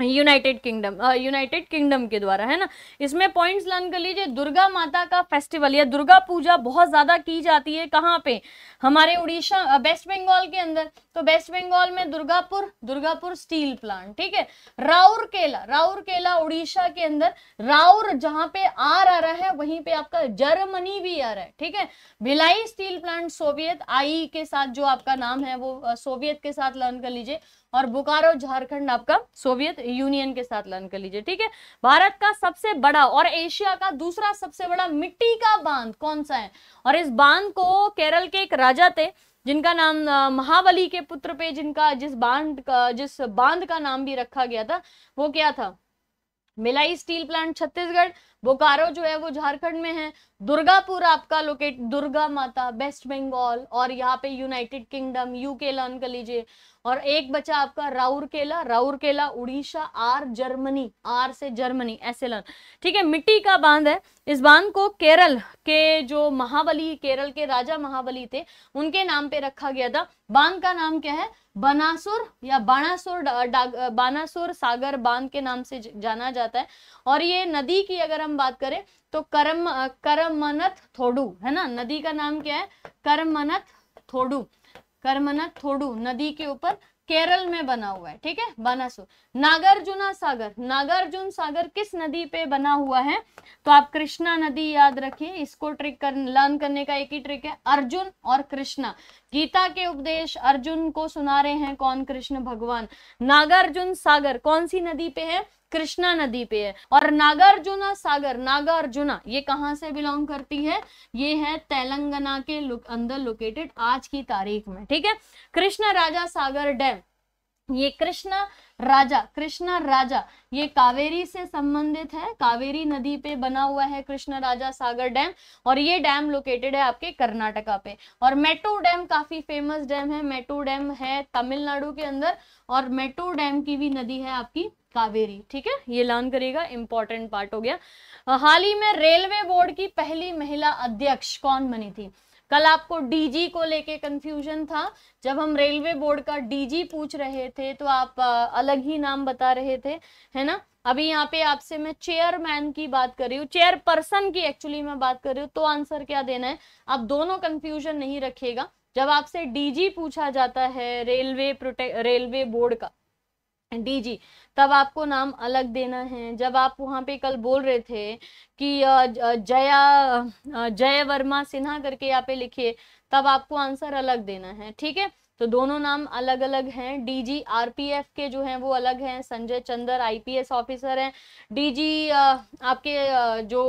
यूनाइटेड किंगडम यूनाइटेड किंगडम के द्वारा है ना इसमें पॉइंट्स लर्न कर लीजिए दुर्गा माता का फेस्टिवल या दुर्गा पूजा बहुत ज़्यादा की जाती है कहाँ पे हमारे उड़ीसा वेस्ट बंगाल के अंदर तो वेस्ट बंगाल में दुर्गापुर दुर्गापुर स्टील प्लांट ठीक है राउर केला राउर केला उड़ीसा के अंदर राउर जहाँ पे आर आ रहा है वहीं पे आपका जर्मनी भी आ रहा है ठीक है भिलाई स्टील प्लांट सोवियत आई के साथ जो आपका नाम है वो सोवियत के साथ लर्न कर लीजिए और बोकारो झारखंड आपका सोवियत यूनियन के साथ लर्न कर लीजिए ठीक है भारत का सबसे बड़ा और एशिया का दूसरा सबसे बड़ा मिट्टी का बांध कौन सा है और इस बांध को केरल के एक राजा थे जिनका नाम महाबली के पुत्र पे जिनका जिस बांध का जिस बांध का नाम भी रखा गया था वो क्या था मिलाई स्टील प्लांट छत्तीसगढ़ बोकारो जो है वो झारखंड में है दुर्गापुर आपका लोकेट दुर्गा माता वेस्ट बंगाल और यहाँ पे यूनाइटेड किंगडम यूके लर्न कर लीजिए और एक बचा आपका राउरकेला राउरकेला उड़ीसा आर जर्मनी आर से जर्मनी ऐसे लर्न ठीक है मिट्टी का बांध है इस बांध को केरल के जो महाबली केरल के राजा महाबली थे उनके नाम पे रखा गया था बांध का नाम क्या है बनासुर या बानासुर बानासुर सागर बांध के नाम से जाना जाता है और ये नदी की अगर हम बात करें तो करम करमनत थोडू है ना नदी का नाम क्या है करमनत थोडू कर्मना थोड़ू नदी के ऊपर केरल में बना हुआ है ठीक है बनासु नागार्जुना सागर नागार्जुन सागर किस नदी पे बना हुआ है तो आप कृष्णा नदी याद रखिए इसको ट्रिक कर लर्न करने का एक ही ट्रिक है अर्जुन और कृष्णा गीता के उपदेश अर्जुन को सुना रहे हैं कौन कृष्ण भगवान नागार्जुन सागर कौन सी नदी पे है कृष्णा नदी पे है और नागार्जुना सागर नागार्जुना ये कहाँ से बिलोंग करती है ये है तेलंगाना के लुक, अंदर लोकेटेड आज की तारीख में ठीक है कृष्णा राजा सागर डैम ये कृष्णा राजा कृष्णा राजा ये कावेरी से संबंधित है कावेरी नदी पे बना हुआ है कृष्णा राजा सागर डैम और ये डैम लोकेटेड है आपके कर्नाटका पे और मेटू डैम काफी फेमस डैम है मेटू डैम है तमिलनाडु के अंदर और मेटू डैम की भी नदी है आपकी कावेरी ठीक है ये लर्न करेगा इंपॉर्टेंट पार्ट हो गया हाल ही में रेलवे बोर्ड की पहली महिला अध्यक्ष कौन बनी थी कल आपको डीजी को लेके कंफ्यूजन था जब हम रेलवे बोर्ड का डीजी पूछ रहे थे तो आप अलग ही नाम बता रहे थे है ना अभी यहाँ पे आपसे मैं चेयरमैन की बात कर रही हूँ चेयरपर्सन की एक्चुअली मैं बात कर रही हूँ तो आंसर क्या देना है आप दोनों कंफ्यूजन नहीं रखिएगा जब आपसे डीजी पूछा जाता है रेलवे रेलवे बोर्ड का डीजी तब आपको नाम अलग देना है जब आप वहाँ पे कल बोल रहे थे कि जया जय वर्मा सिन्हा करके यहाँ पे लिखिए तब आपको आंसर अलग देना है ठीक है तो दोनों नाम अलग अलग हैं डीजी आरपीएफ के जो हैं वो अलग हैं संजय चंदर आईपीएस ऑफिसर हैं डीजी आपके जो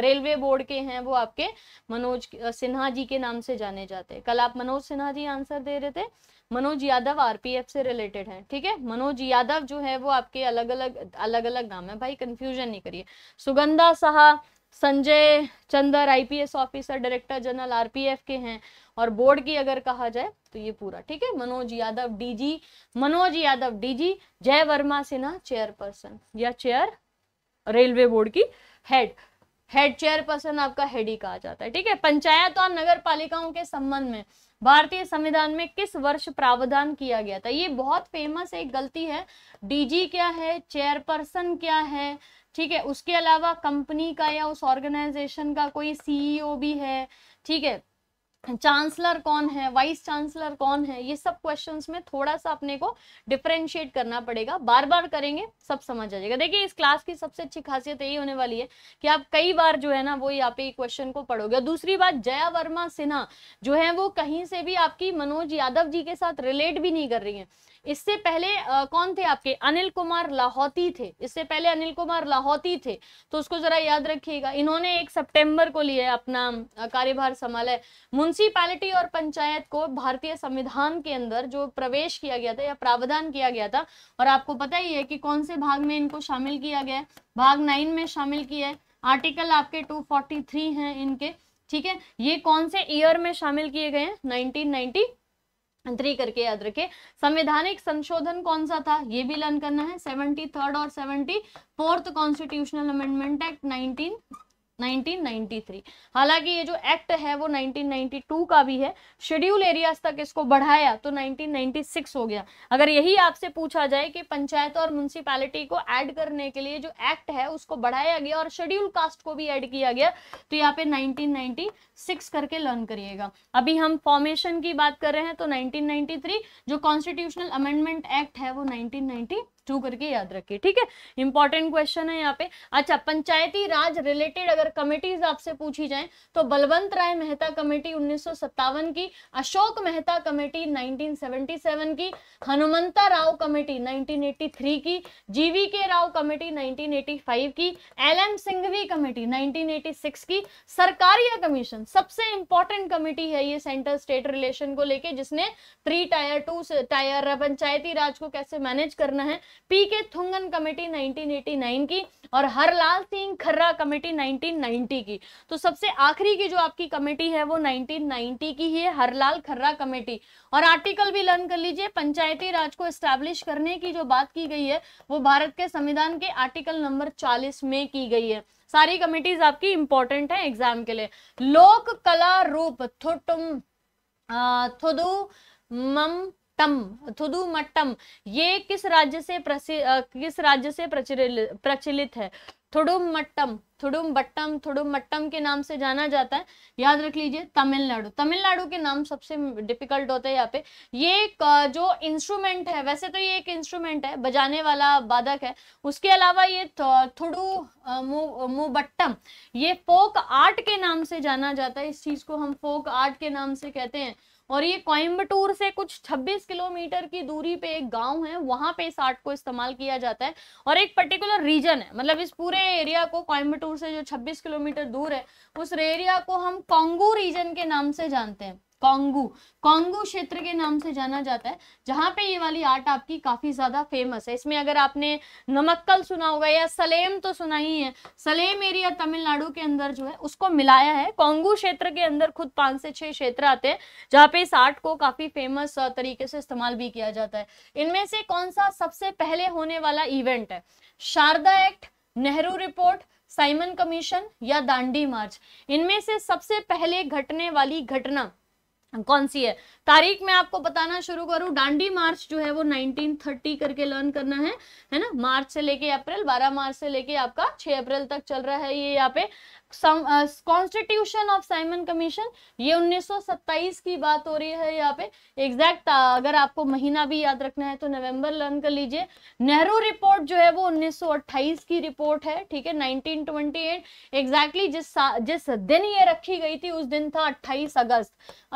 रेलवे बोर्ड के हैं वो आपके मनोज सिन्हा जी के नाम से जाने जाते हैं कल आप मनोज सिन्हा जी आंसर दे रहे थे मनोज यादव आरपीएफ से रिलेटेड है ठीक है मनोज यादव जो है वो आपके अलग अलग अलग अलग नाम है भाई कंफ्यूजन नहीं करिए Sugandha Saha Sanjay Chander IPS officer director general RPF के हैं और बोर्ड की अगर कहा जाए तो ये पूरा ठीक है Manoj Yadav DG Manoj Yadav DG Jaya Varma Sinha chairperson या चेयर रेलवे बोर्ड की हेड हेड चेयरपर्सन आपका हेड ही कहा जाता है ठीक है पंचायत और नगर पालिकाओं के संबंध में भारतीय संविधान में किस वर्ष प्रावधान किया गया था ये बहुत फेमस एक गलती है डीजी क्या है चेयरपर्सन क्या है ठीक है उसके अलावा कंपनी का या उस ऑर्गेनाइजेशन का कोई सीईओ e भी है ठीक है चांसलर कौन है वाइस चांसलर कौन है ये सब क्वेश्चंस में थोड़ा सा अपने को डिफ्रेंशिएट करना पड़ेगा बार बार करेंगे सब समझ आ जाएगा देखिए इस क्लास की सबसे अच्छी खासियत यही होने वाली है कि आप कई बार जो है ना वो यहाँ पे क्वेश्चन को पढ़ोगे और दूसरी बात जया वर्मा सिन्हा जो है वो कहीं से भी आपकी मनोज यादव जी के साथ रिलेट भी नहीं कर रही है इससे पहले आ, कौन थे आपके अनिल कुमार लाहौती थे इससे पहले अनिल कुमार लाहौती थे तो उसको जरा याद रखिएगा इन्होंने एक सितंबर को लिए अपना कार्यभार संभाला है म्यूनसिपैलिटी और पंचायत को भारतीय संविधान के अंदर जो प्रवेश किया गया था या प्रावधान किया गया था और आपको पता ही है कि कौन से भाग में इनको शामिल किया गया है भाग नाइन में शामिल किया है आर्टिकल आपके टू हैं इनके ठीक है ये कौन से ईयर में शामिल किए गए हैं 1990 थ्री करके याद रखें संवैधानिक संशोधन कौन सा था ये भी लर्न करना है सेवेंटी थर्ड और seventy fourth constitutional amendment act nineteen 1993 हालांकि ये जो एक्ट है वो 1992 का भी है शेड्यूल एरियाज तक इसको बढ़ाया तो 1996 हो गया अगर यही आपसे पूछा जाए कि पंचायत और म्यूनसिपैलिटी को ऐड करने के लिए जो एक्ट है उसको बढ़ाया गया और शेड्यूल कास्ट को भी ऐड किया गया तो यहाँ पे 1996 करके लर्न करिएगा अभी हम फॉर्मेशन की बात कर रहे हैं तो नाइनटीन जो कॉन्स्टिट्यूशनल अमेंडमेंट एक्ट है वो नाइनटीन टू करके याद रखिए ठीक है इंपॉर्टेंट क्वेश्चन है यहाँ पे अच्छा पंचायती राज रिलेटेड अगर कमेटीज आपसे पूछी जाए तो बलवंत राय मेहता कमेटी उन्नीस की अशोक मेहता कमेटी 1977 की हनुमंता राव कमेटी 1983 की जीवी के राव कमेटी 1985 की एल एम सिंघवी कमेटी 1986 की सरकारिया कमीशन सबसे इंपॉर्टेंट कमेटी है ये सेंटर स्टेट रिलेशन को लेके जिसने three tier two tier Panchayati Raj को कैसे मैनेज करना है पी के थुंगन कमेटी 1989 की और हरलाल सिंह खर्रा कमेटी 1990 की तो सबसे आखिरी की जो आपकी कमेटी है वो 1990 की ही है हरलाल खर्रा कमेटी और आर्टिकल भी लर्न कर लीजिए पंचायती राज को स्टैब्लिश करने की जो बात की गई है वो भारत के संविधान के आर्टिकल नंबर चालीस में की गई है सारी कमेटीज आपकी इंपॉर्टेंट है एग्जाम के लिए लोक कला रूप थोटुम थोदू मम मट्टम थुदु मट्टम ये किस राज्य से किस राज्य से प्रचलित है थुडुम थुडुम मट्टम बट्टम थुडुम मट्टम के नाम से जाना जाता है याद रख लीजिए तमिलनाडु तमिलनाडु के नाम सबसे डिफिकल्ट होते हैं यहाँ पे ये जो इंस्ट्रूमेंट है वैसे तो ये एक इंस्ट्रूमेंट है बजाने वाला वादक है उसके अलावा ये थुडु मु बट्टम ये फोक आर्ट के नाम से जाना जाता है इस चीज को हम फोक आर्ट के नाम से कहते हैं और ये कोयम्बटूर से कुछ 26 किलोमीटर की दूरी पे एक गांव है वहां पे इस आर्ट को इस्तेमाल किया जाता है और एक पर्टिकुलर रीजन है मतलब इस पूरे एरिया को कोयम्बटूर से जो 26 किलोमीटर दूर है उस एरिया को हम कोंगू रीजन के नाम से जानते हैं कोंगू कोंगू क्षेत्र के नाम से जाना जाता है जहां पे ये वाली आर्ट आपकी काफ़ी ज़्यादा फेमस है इसमें अगर आपने नमक्कल सुना होगा या सलेम तो सुना ही है सलेम एरिया तमिलनाडु के अंदर जो है उसको मिलाया है कोंगू क्षेत्र के अंदर खुद पांच से छह क्षेत्र आते हैं जहाँ पे इस आर्ट को काफ़ी फेमस तरीके से इस्तेमाल भी किया जाता है इनमें से कौन सा सबसे पहले होने वाला इवेंट है Sharda act Nehru report Simon commission या दांडी मार्च इनमें से सबसे पहले घटने वाली घटना कौन सी है तारीख में आपको बताना शुरू करूं डांडी मार्च जो है वो 1930 करके लर्न करना है है ना मार्च से लेके अप्रैल 12 मार्च से लेके आपका 6 अप्रैल तक चल रहा है ये यहाँ पे कॉन्स्टिट्यूशन ऑफ साइमन कमीशन ये 1927 की बात हो रही है यहाँ पे एग्जैक्ट अगर आपको महीना भी याद रखना है तो नवंबर लर्न कर लीजिए नेहरू रिपोर्ट जो है वो 1928 की रिपोर्ट है ठीक है 1928 एग्जैक्टली जिस जिस दिन ये रखी गई थी उस दिन था 28 अगस्त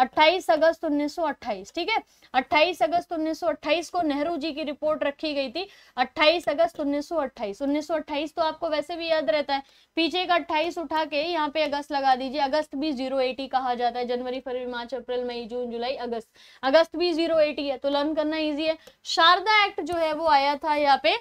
28 अगस्त उन्नीस 1928 ठीक है 28 अगस्त 1928 को नेहरू जी की रिपोर्ट रखी गई थी 28 अगस्त 1928 1928 तो आपको वैसे भी याद रहता है पीछे का 28 उठा के यहाँ पे अगस्त लगा दीजिए अगस्त भी 080 कहा जाता है जनवरी फरवरी मार्च अप्रैल मई जून जुलाई अगस्त अगस्त भी जीरो है तो लर्न करना ईजी है शारदा एक्ट जो है वो आया था यहाँ पे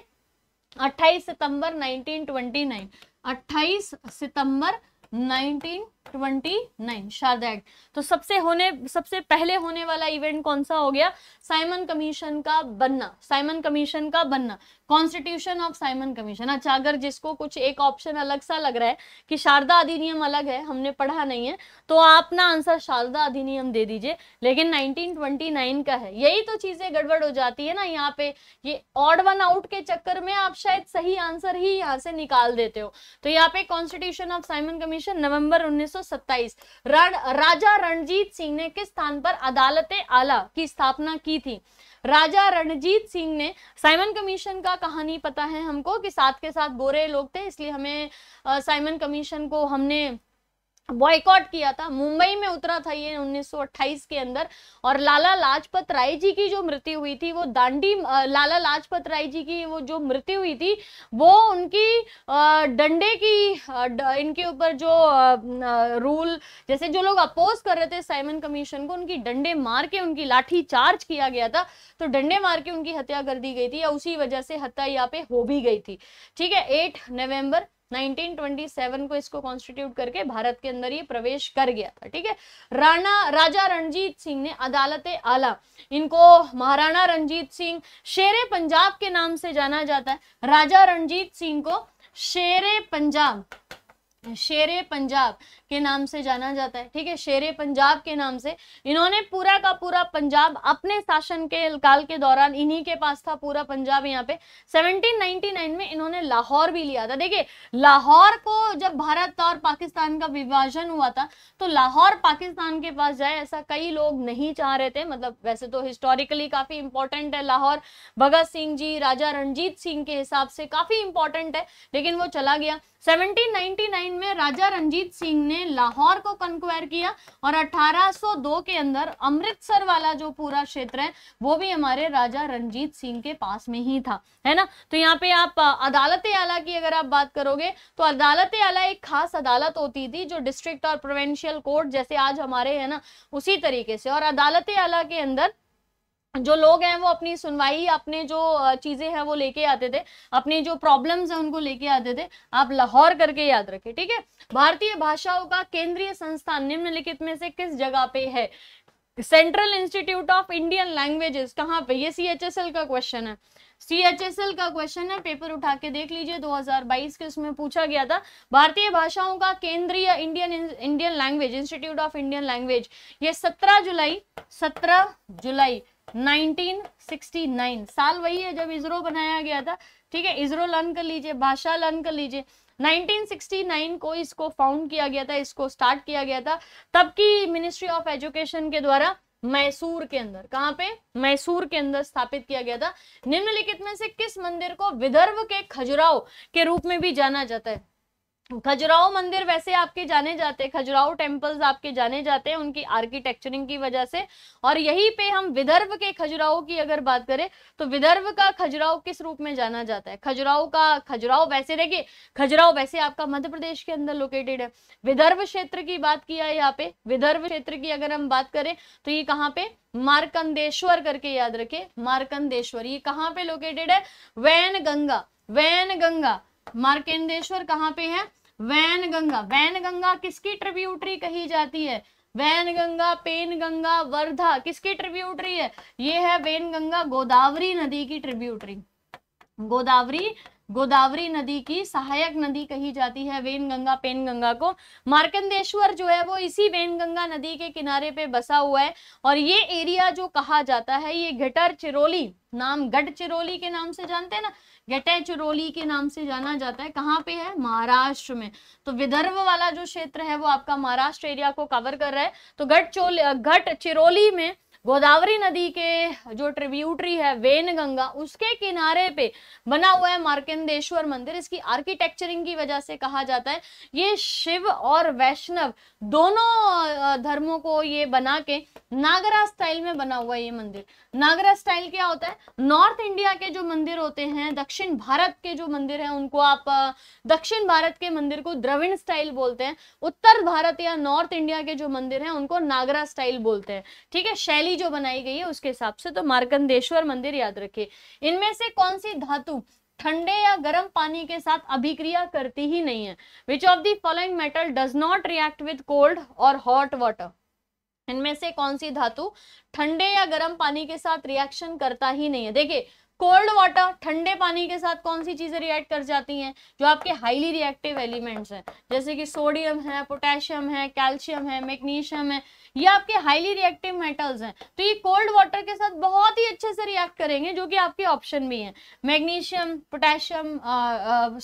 28 सितंबर 1929 28 सितंबर 19 ट्वेंटी नाइन शारदा एक्ट तो सबसे होने सबसे पहले होने वाला इवेंट कौन सा हो गया साइमन कमीशन का बनना साइमन कमीशन का बनना कॉन्स्टिट्यूशन ऑफ साइमन कमीशन अच्छा अगर जिसको कुछ एक ऑप्शन अलग सा लग रहा है कि शारदा अधिनियम अलग है हमने पढ़ा नहीं है तो आप ना आंसर शारदा अधिनियम दे दीजिए लेकिन 1929 का है यही तो चीजें गड़बड़ हो जाती है ना यहाँ पे ये ऑड वन आउट के चक्कर में आप शायद सही आंसर ही यहाँ से निकाल देते हो तो यहाँ पे कॉन्स्टिट्यूशन ऑफ साइमन कमीशन नवम्बर उन्नीस 1927 रण, राजा रणजीत सिंह ने किस स्थान पर अदालत आला की स्थापना की थी राजा रणजीत सिंह ने साइमन कमीशन का कहानी पता है हमको कि साथ के साथ बोरे लोग थे इसलिए हमें साइमन कमीशन को हमने बॉयकॉट किया था मुंबई में उतरा था ये 1928 के अंदर और लाला लाजपत राय जी की जो मृत्यु हुई थी वो दांडी लाला लाजपत राय जी की वो जो मृत्यु हुई थी वो उनकी डंडे की इनके ऊपर जो रूल जैसे जो लोग अपोज कर रहे थे साइमन कमीशन को उनकी डंडे मार के उनकी लाठी चार्ज किया गया था तो डंडे मार के उनकी हत्या कर दी गई थी या उसी वजह से हत्या यहाँ पे हो भी गई थी ठीक है एट नवम्बर 1927 को इसको कॉन्स्टिट्यूट करके भारत के अंदर ये प्रवेश कर गया था ठीक है राणा राजा रणजीत सिंह ने अदालत आला इनको महाराणा रणजीत सिंह शेर पंजाब के नाम से जाना जाता है राजा रणजीत सिंह को शेर पंजाब शेर पंजाब के नाम से जाना जाता है ठीक है शेर पंजाब के नाम से इन्होंने पूरा का पूरा पंजाब अपने शासन के काल के दौरान इन्हीं के पास था पूरा पंजाब यहाँ पे 1799 में इन्होंने लाहौर भी लिया था देखिए लाहौर को जब भारत और पाकिस्तान का विभाजन हुआ था तो लाहौर पाकिस्तान के पास जाए ऐसा कई लोग नहीं चाह रहे थे मतलब वैसे तो हिस्टोरिकली काफी इंपॉर्टेंट है लाहौर भगत सिंह जी राजा रणजीत सिंह के हिसाब से काफी इंपॉर्टेंट है लेकिन वो चला गया 1799 में राजा रणजीत सिंह ने ने लाहौर को कंक्वायर किया और 1802 के अंदर अमृतसर वाला जो पूरा क्षेत्र है वो भी हमारे राजा रंजीत सिंह के पास में ही था है ना तो यहाँ पे आप अदालत आला की अगर आप बात करोगे तो अदालत आला एक खास अदालत होती थी जो डिस्ट्रिक्ट और प्रोवेंशियल कोर्ट जैसे आज हमारे है ना उसी तरीके से और अदालत आला के अंदर जो लोग हैं वो अपनी सुनवाई अपने जो चीज़ें हैं वो लेके आते थे अपनी जो प्रॉब्लम्स हैं उनको लेके आते थे आप लाहौर करके याद रखें ठीक है भारतीय भाषाओं का केंद्रीय संस्थान निम्नलिखित में से किस जगह पे है central institute of Indian languages कहाँ पे ये सी एच एस एल का क्वेश्चन है सी एच एस एल का क्वेश्चन है पेपर उठा के देख लीजिए 2022 के उसमें पूछा गया था भारतीय भाषाओं का केंद्रीय Indian Indian language institute of Indian language ये 17 जुलाई 17 जुलाई 1969 साल वही है जब इसरो बनाया गया था ठीक है इसरो लर्न कर लीजिए भाषा लर्न कर लीजिए 1969 को इसको फाउंड किया गया था इसको स्टार्ट किया गया था तब की मिनिस्ट्री ऑफ एजुकेशन के द्वारा मैसूर के अंदर कहां पे मैसूर के अंदर स्थापित किया गया था निम्नलिखित में से किस मंदिर को विदर्भ के खजुराहो के रूप में भी जाना जाता है खजुराहो मंदिर वैसे आपके जाने जाते हैं खजुराहो टेम्पल्स आपके जाने जाते हैं उनकी आर्किटेक्चरिंग की वजह से और यहीं पे हम विदर्भ के खजुराहो की अगर बात करें तो विदर्भ का खजुराहो किस रूप में जाना जाता है खजुराहो का खजुराहो वैसे देखिए खजुराहो वैसे आपका मध्य प्रदेश के अंदर लोकेटेड है विदर्भ क्षेत्र की बात किया है यहाँ पे विदर्भ क्षेत्र की अगर हम बात करें तो ये कहाँ पे मार्कंदेश्वर करके याद रखे मार्कंदेश्वर ये कहाँ पे लोकेटेड है वैन गंगा वैन गंगा मार्केंदेश्वर कहाँ पे है वैन गंगा वैन गंगा किसकी ट्रिब्यूटरी कही जाती है वैन गंगा पेन गंगा वर्धा किसकी ट्रिब्यूटरी है ये है वैन गंगा गोदावरी नदी की ट्रिब्यूटरी गोदावरी गोदावरी नदी की सहायक नदी कही जाती है वेन गंगा पेन गंगा को मार्कंदेश्वर जो है वो इसी वेन गंगा नदी के किनारे पे बसा हुआ है और ये एरिया जो कहा जाता है ये घटर चिरोली नाम गढ़ चिरोली के नाम से जानते हैं ना गटे चिरोली के नाम से जाना जाता है कहाँ पे है महाराष्ट्र में तो विदर्भ वाला जो क्षेत्र है वो आपका महाराष्ट्र एरिया को कवर कर रहा है तो गढ़ चोली गढ़ चिरोली में गोदावरी नदी के जो ट्रिब्यूटरी है वेन गंगा उसके किनारे पे बना हुआ है मार्केंदेश्वर मंदिर इसकी आर्किटेक्चरिंग की वजह से कहा जाता है ये शिव और वैष्णव दोनों धर्मों को ये बना के नागरा स्टाइल में बना हुआ है ये मंदिर नागरा स्टाइल क्या होता है नॉर्थ इंडिया के जो मंदिर होते हैं दक्षिण भारत के जो मंदिर है उनको आप दक्षिण भारत के मंदिर को द्रविण स्टाइल बोलते हैं उत्तर भारत या नॉर्थ इंडिया के जो मंदिर है उनको नागरा स्टाइल बोलते हैं ठीक है शैली सूची जो बनाई गई है उसके हिसाब से तो मार्कंदेश्वर मंदिर याद रखे इनमें से कौन सी धातु ठंडे या गर्म पानी के साथ अभिक्रिया करती ही नहीं है which of the following metal does not react with cold और हॉट वाटर इनमें से कौन सी धातु ठंडे या गर्म पानी के साथ रिएक्शन करता ही नहीं है देखिए कोल्ड वाटर ठंडे पानी के साथ कौन सी चीजें रिएक्ट कर जाती हैं जो आपके हाईली रिएक्टिव एलिमेंट्स हैं जैसे कि सोडियम है पोटेशियम है कैल्शियम है मैग्नीशियम है ये आपके हाईली रिएक्टिव मेटल्स हैं तो ये कोल्ड वाटर के साथ बहुत ही अच्छे से रिएक्ट करेंगे जो कि आपके ऑप्शन भी हैं मैग्नीशियम पोटेशियम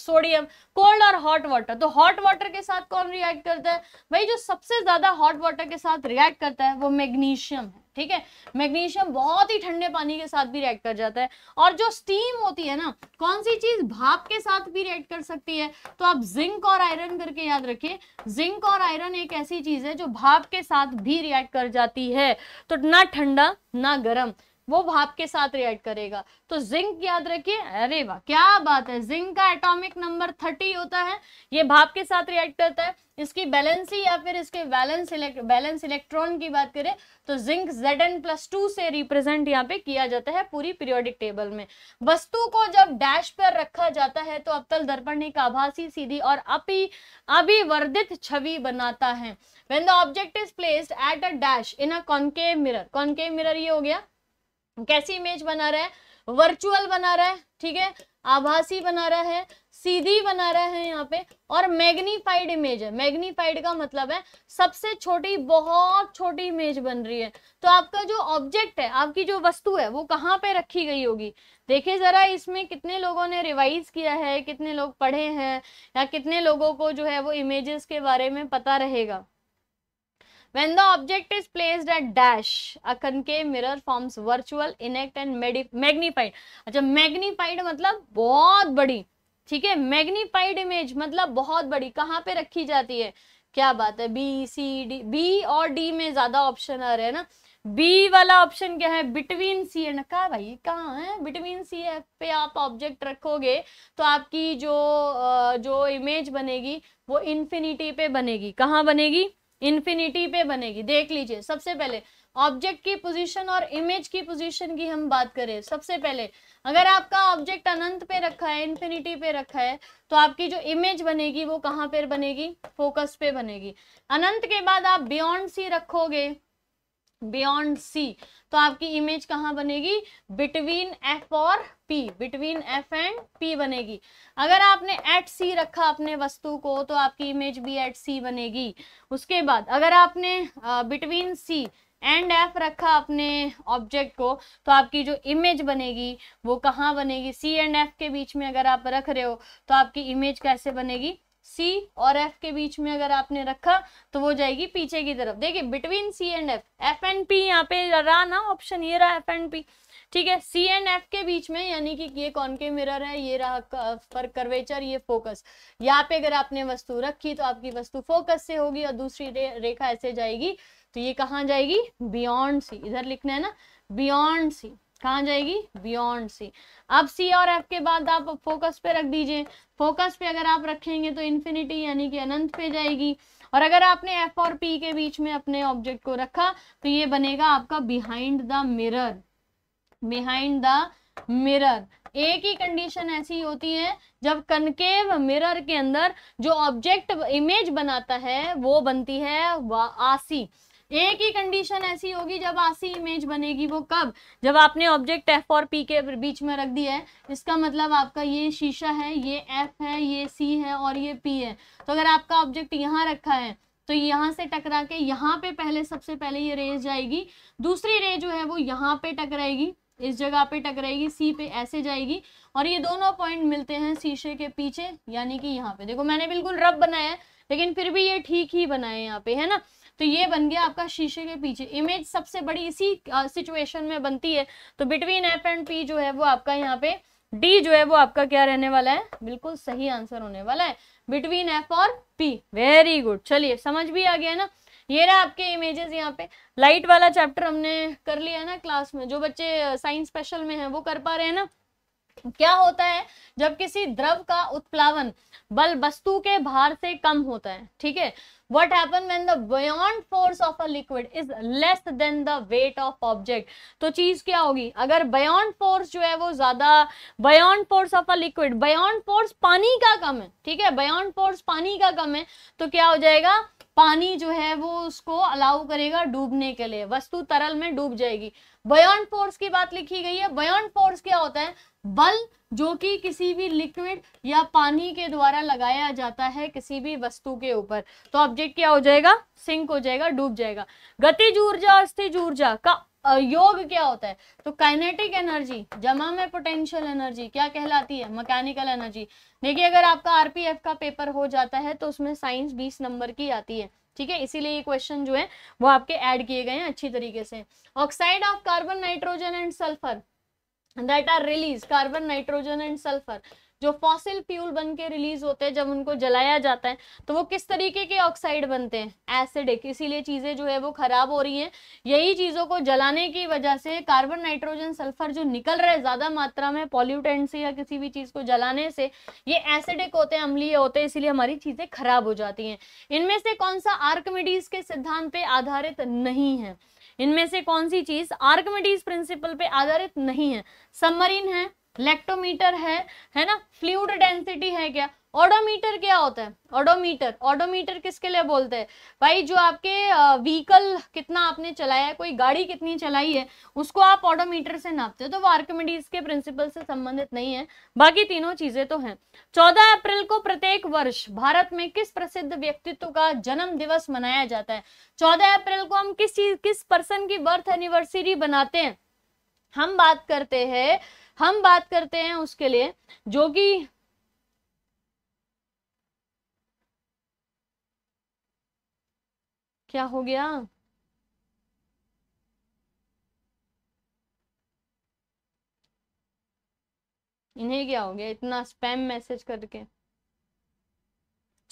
सोडियम कोल्ड और हॉट वाटर तो हॉट वाटर के साथ कौन रिएक्ट करता है भाई जो सबसे ज्यादा हॉट वाटर के साथ रिएक्ट करता है वो मैग्नीशियम है ठीक है मैग्नीशियम बहुत ही ठंडे पानी के साथ भी रिएक्ट कर जाता है और जो स्टीम होती है ना कौन सी चीज भाप के साथ भी रिएक्ट कर सकती है तो आप जिंक और आयरन करके याद रखिए जिंक और आयरन एक ऐसी चीज है जो भाप के साथ भी रिएक्ट कर जाती है तो ना ठंडा ना गर्म वो भाप के साथ रिएक्ट करेगा तो जिंक याद रखिए अरे वाह क्या बात है जिंक का एटॉमिक नंबर थर्टी होता है ये भाप के साथ रिएक्ट करता है इसकी बैलेंसी या फिर इसके बैलेंस इलेक्ट बैलेंस इलेक्ट्रॉन की बात करें तो zinc Z N plus two से रिप्रेजेंट यहाँ पे किया जाता है पूरी पीरियोडिक टेबल में वस्तु को जब डैश पर रखा जाता है तो अवतल दर्पण एक आभासी सीधी और अपी अभिवर्धित छवि बनाता है when the object is placed at a dash in a concave mirror concave mirror ये हो गया कैसी इमेज बना रहा है वर्चुअल बना रहा है ठीक है आभासी बना रहा है सीधी बना रहा है यहाँ पे और मैग्नीफाइड इमेज है मैग्नीफाइड का मतलब है सबसे छोटी बहुत छोटी इमेज बन रही है तो आपका जो ऑब्जेक्ट है आपकी जो वस्तु है वो कहाँ पे रखी गई होगी देखिए जरा इसमें कितने लोगों ने रिवाइज किया है कितने लोग पढ़े हैं या कितने लोगों को जो है वो इमेजेस के बारे में पता रहेगा when the object is placed at dash a concave mirror forms virtual inect and magnified अच्छा magnified मतलब बहुत बड़ी ठीक है मैग्नीफाइड इमेज मतलब बहुत बड़ी कहाँ पे रखी जाती है क्या बात है बी सी डी बी और डी में ज्यादा ऑप्शन आ रहे हैं ना बी वाला ऑप्शन क्या है बिटवीन सी एंड कहा भाई कहाँ है बिटवीन सी एफ पे आप ऑब्जेक्ट रखोगे तो आपकी जो जो इमेज बनेगी वो इन्फिनिटी पे बनेगी कहाँ बनेगी इन्फिनिटी पे बनेगी देख लीजिए सबसे पहले ऑब्जेक्ट की पोजीशन और इमेज की पोजीशन की हम बात करें सबसे पहले अगर आपका ऑब्जेक्ट अनंत पे रखा है इन्फिनिटी पे रखा है तो आपकी जो इमेज बनेगी वो कहाँ पर बनेगी फोकस पे बनेगी अनंत के बाद आप बियॉन्ड सी रखोगे बियॉन्ड सी तो आपकी इमेज कहाँ बनेगी बिटवीन एफ और P between F and P बनेगी अगर आपने एट सी रखा अपने वस्तु को तो आपकी इमेज भी एट सी बनेगी उसके बाद अगर आपने बिटवीन सी एंड एफ रखा अपने ऑब्जेक्ट को तो आपकी जो इमेज बनेगी वो कहाँ बनेगी सी एंड एफ के बीच में अगर आप रख रहे हो तो आपकी इमेज कैसे बनेगी सी और एफ के बीच में अगर आपने रखा तो वो जाएगी पीछे की तरफ देखिए between C and F F and P यहाँ पे रहा ना ऑप्शन ये रहा एफ एंड पी ठीक है सी एंड एफ के बीच में यानी कि ये कौन के मिरर है ये रहा पर कर्वेचर ये फोकस यहाँ पे अगर आपने वस्तु रखी तो आपकी वस्तु फोकस से होगी और दूसरी रे, रेखा ऐसे जाएगी तो ये कहाँ जाएगी बियॉन्ड सी इधर लिखना है ना बियॉन्ड सी कहाँ जाएगी बियॉन्ड सी अब सी और एफ के बाद आप फोकस पे रख दीजिए फोकस पे अगर आप रखेंगे तो इन्फिनिटी यानी कि अनंत पे जाएगी और अगर आपने एफ और पी के बीच में अपने ऑब्जेक्ट को रखा तो ये बनेगा आपका behind the mirror behind the mirror एक ही कंडीशन ऐसी होती है जब कनकेव मिरर के अंदर जो ऑब्जेक्ट इमेज बनाता है वो बनती है आसी एक ही कंडीशन ऐसी होगी जब आसी इमेज बनेगी वो कब जब आपने ऑब्जेक्ट एफ और पी के बीच में रख दिया है इसका मतलब आपका ये शीशा है ये एफ है ये सी है और ये पी है तो अगर आपका ऑब्जेक्ट यहाँ रखा है तो यहाँ से टकरा के यहाँ पे पहले सबसे पहले ये रेज जाएगी दूसरी रे जो है वो यहाँ पे टकराएगी इस जगह पे टकराएगी सी पे ऐसे जाएगी और ये दोनों पॉइंट मिलते हैं शीशे के पीछे यानी कि यहाँ पे देखो मैंने बिल्कुल रब बनाया है लेकिन फिर भी ये ठीक ही बनाए यहाँ पे है ना तो ये बन गया आपका शीशे के पीछे इमेज सबसे बड़ी इसी सिचुएशन में बनती है तो बिटवीन एफ एंड पी जो है वो आपका यहाँ पे डी जो है वो आपका क्या रहने वाला है बिल्कुल सही आंसर होने वाला है बिटवीन एफ और पी वेरी गुड चलिए समझ भी आ गया ना ये रहा आपके इमेजेस यहाँ पे लाइट वाला चैप्टर हमने कर लिया है ना क्लास में जो बच्चे साइंस स्पेशल में है वो कर पा रहे हैं ना क्या होता है जब किसी द्रव का उत्प्लावन बल वस्तु के भार से कम होता है ठीक है what happen when the buoyant force of a liquid is less than the weight of तो चीज क्या होगी अगर buoyant फोर्स जो है वो ज्यादा buoyant force of a liquid buoyant force पानी का कम है ठीक है buoyant फोर्स पानी का कम है तो क्या हो जाएगा पानी जो है वो उसको अलाउ करेगा डूबने के लिए वस्तु तरल में डूब जाएगी बयॉन्ड फोर्स की बात लिखी गई है बयॉन्ड फोर्स क्या होता है बल जो कि किसी भी लिक्विड या पानी के द्वारा लगाया जाता है किसी भी वस्तु के ऊपर तो ऑब्जेक्ट क्या हो जाएगा सिंक हो जाएगा डूब जाएगा गतिज ऊर्जा और स्थिर ऊर्जा का योग क्या होता है तो काइनेटिक एनर्जी जमा में पोटेंशियल एनर्जी क्या कहलाती है मैकेनिकल एनर्जी देखिए अगर आपका आरपीएफ का पेपर हो जाता है तो उसमें साइंस बीस नंबर की आती है ठीक है इसीलिए ये क्वेश्चन जो है वो आपके ऐड किए गए हैं अच्छी तरीके से oxide of carbon nitrogen and sulphur that are release carbon nitrogen and sulphur जो फॉसिल फ्यूल बन के रिलीज होते हैं जब उनको जलाया जाता है तो वो किस तरीके के ऑक्साइड बनते हैं एसिडिक इसीलिए चीज़ें जो है वो ख़राब हो रही हैं यही चीज़ों को जलाने की वजह से कार्बन नाइट्रोजन सल्फर जो निकल रहा है ज़्यादा मात्रा में पॉल्यूटेंट से या किसी भी चीज़ को जलाने से ये एसिडिक होते हैं अम्लीय होते हैं इसीलिए हमारी चीज़ें खराब हो जाती हैं इनमें से कौन सा आर्कमिडीज के सिद्धांत पे आधारित नहीं है इनमें से कौन सी चीज आर्कमेडीज प्रिंसिपल पे आधारित नहीं है सबमरीन है लेक्टोमीटर है है ना फ्लूड डेंसिटी है क्या ऑडोमीटर क्या होता है ऑडोमीटर ऑडोमीटर किसके लिए बोलते हैं भाई जो आपके व्हीकल कितना आपने चलाया है कोई गाड़ी कितनी चलाई है उसको आप ऑडोमीटर से नापते हो तो वो के प्रिंसिपल से संबंधित नहीं है बाकी तीनों चीजें तो हैं 14 अप्रैल को प्रत्येक वर्ष भारत में किस प्रसिद्ध व्यक्तित्व का जन्म दिवस मनाया जाता है चौदह अप्रैल को हम किस चीज किस पर्सन की बर्थ एनिवर्सरी बनाते हैं हम बात करते हैं हम बात करते हैं उसके लिए जो कि क्या हो गया इन्हें क्या हो गया इतना स्पैम मैसेज करके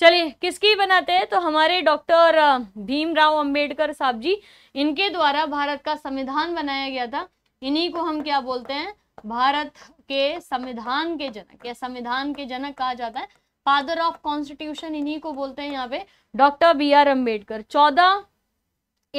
चलिए किसकी बनाते हैं तो हमारे डॉक्टर भीमराव अंबेडकर साहब जी इनके द्वारा भारत का संविधान बनाया गया था इन्हीं को हम क्या बोलते हैं भारत के संविधान के जनक या संविधान के जनक कहा जाता है फादर ऑफ कॉन्स्टिट्यूशन इन्हीं को बोलते हैं यहाँ पे डॉक्टर बी आर अम्बेडकर चौदह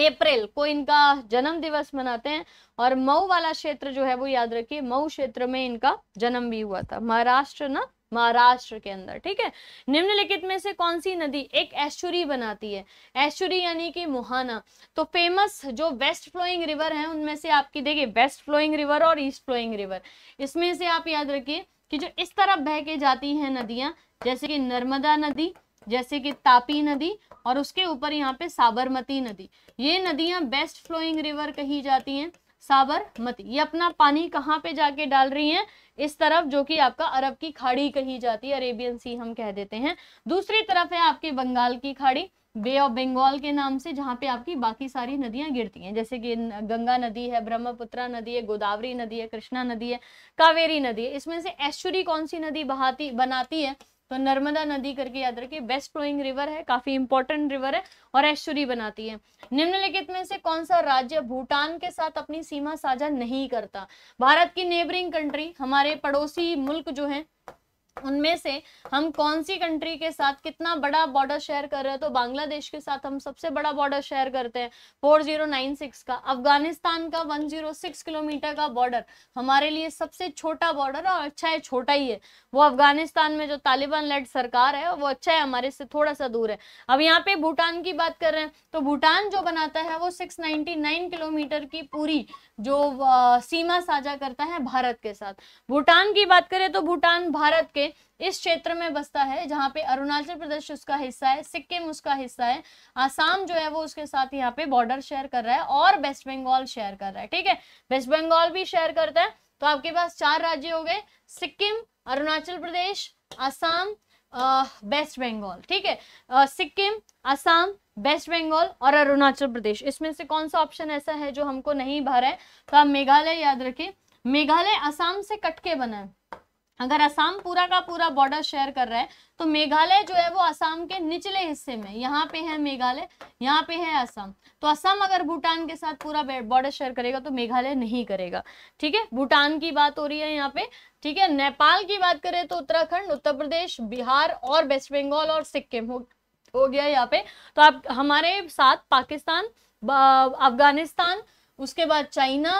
अप्रैल को इनका जन्म दिवस मनाते हैं और मऊ वाला क्षेत्र जो है वो याद रखिए मऊ क्षेत्र में इनका जन्म भी हुआ था महाराष्ट्र ना महाराष्ट्र के अंदर ठीक है निम्नलिखित में से कौन सी नदी एक ऐश्वरी बनाती है ऐश्वरी यानी कि मुहाना तो फेमस जो वेस्ट फ्लोइंग रिवर है उनमें से आपकी देखिए वेस्ट फ्लोइंग रिवर और ईस्ट फ्लोइंग रिवर इसमें से आप याद रखिए कि जो इस तरफ बह के जाती हैं नदियां जैसे कि नर्मदा नदी जैसे कि तापी नदी और उसके ऊपर यहाँ पे साबरमती नदी ये नदियां बेस्ट फ्लोइंग रिवर कही जाती हैं साबरमती ये अपना पानी कहाँ पे जाके डाल रही हैं इस तरफ जो कि आपका अरब की खाड़ी कही जाती है अरेबियन सी हम कह देते हैं दूसरी तरफ है आपकी बंगाल की खाड़ी बे ऑफ बंगाल के नाम से जहाँ पे आपकी बाकी सारी नदियाँ गिरती हैं जैसे कि गंगा नदी है ब्रह्मपुत्रा नदी है गोदावरी नदी है कृष्णा नदी है कावेरी नदी है इसमें से ऐश्वरी कौन सी नदी बहाती बनाती है तो नर्मदा नदी करके याद रखिए बेस्ट फ्लोइंग रिवर है काफी इंपॉर्टेंट रिवर है और ऐश्वरी बनाती है निम्नलिखित में से कौन सा राज्य भूटान के साथ अपनी सीमा साझा नहीं करता भारत की नेबरिंग कंट्री हमारे पड़ोसी मुल्क जो है उनमें से हम कौन सी कंट्री के साथ कितना बड़ा बॉर्डर शेयर कर रहे हैं तो बांग्लादेश के साथ हम सबसे बड़ा बॉर्डर शेयर करते हैं 4096 का अफगानिस्तान का 106 किलोमीटर का बॉर्डर हमारे लिए सबसे छोटा बॉर्डर और अच्छा है छोटा ही है वो अफगानिस्तान में जो तालिबान लेड सरकार है वो अच्छा है हमारे से थोड़ा सा दूर है अब यहाँ पे भूटान की बात कर रहे हैं तो भूटान जो बनाता है वो सिक्स किलोमीटर की पूरी जो सीमा साझा करता है भारत के साथ भूटान की बात करें तो भूटान भारत के इस क्षेत्र में बसता है जहाँ पे अरुणाचल प्रदेश उसका हिस्सा है सिक्किम उसका हिस्सा है आसाम जो है वो उसके साथ यहाँ पे बॉर्डर शेयर कर रहा है और वेस्ट बंगाल शेयर कर रहा है ठीक है वेस्ट बंगाल भी शेयर करता है तो आपके पास चार राज्य हो गए सिक्किम अरुणाचल प्रदेश आसाम वेस्ट बंगाल ठीक है सिक्किम आसाम वेस्ट बंगाल और अरुणाचल प्रदेश इसमें से कौन सा ऑप्शन ऐसा है जो हमको नहीं भर है तो आप मेघालय याद रखिए मेघालय आसाम से कटके बना है अगर असम पूरा का पूरा बॉर्डर शेयर कर रहा है तो मेघालय जो है वो असम के निचले हिस्से में यहाँ पे है मेघालय यहाँ पे है असम तो असम अगर भूटान के साथ पूरा बॉर्डर शेयर करेगा तो मेघालय नहीं करेगा ठीक है भूटान की बात हो रही है यहाँ पे ठीक है नेपाल की बात करें तो उत्तराखंड उत्तर प्रदेश बिहार और वेस्ट बंगाल और सिक्किम हो, हो गया यहाँ पे तो आप हमारे साथ पाकिस्तान अफगानिस्तान उसके बाद चाइना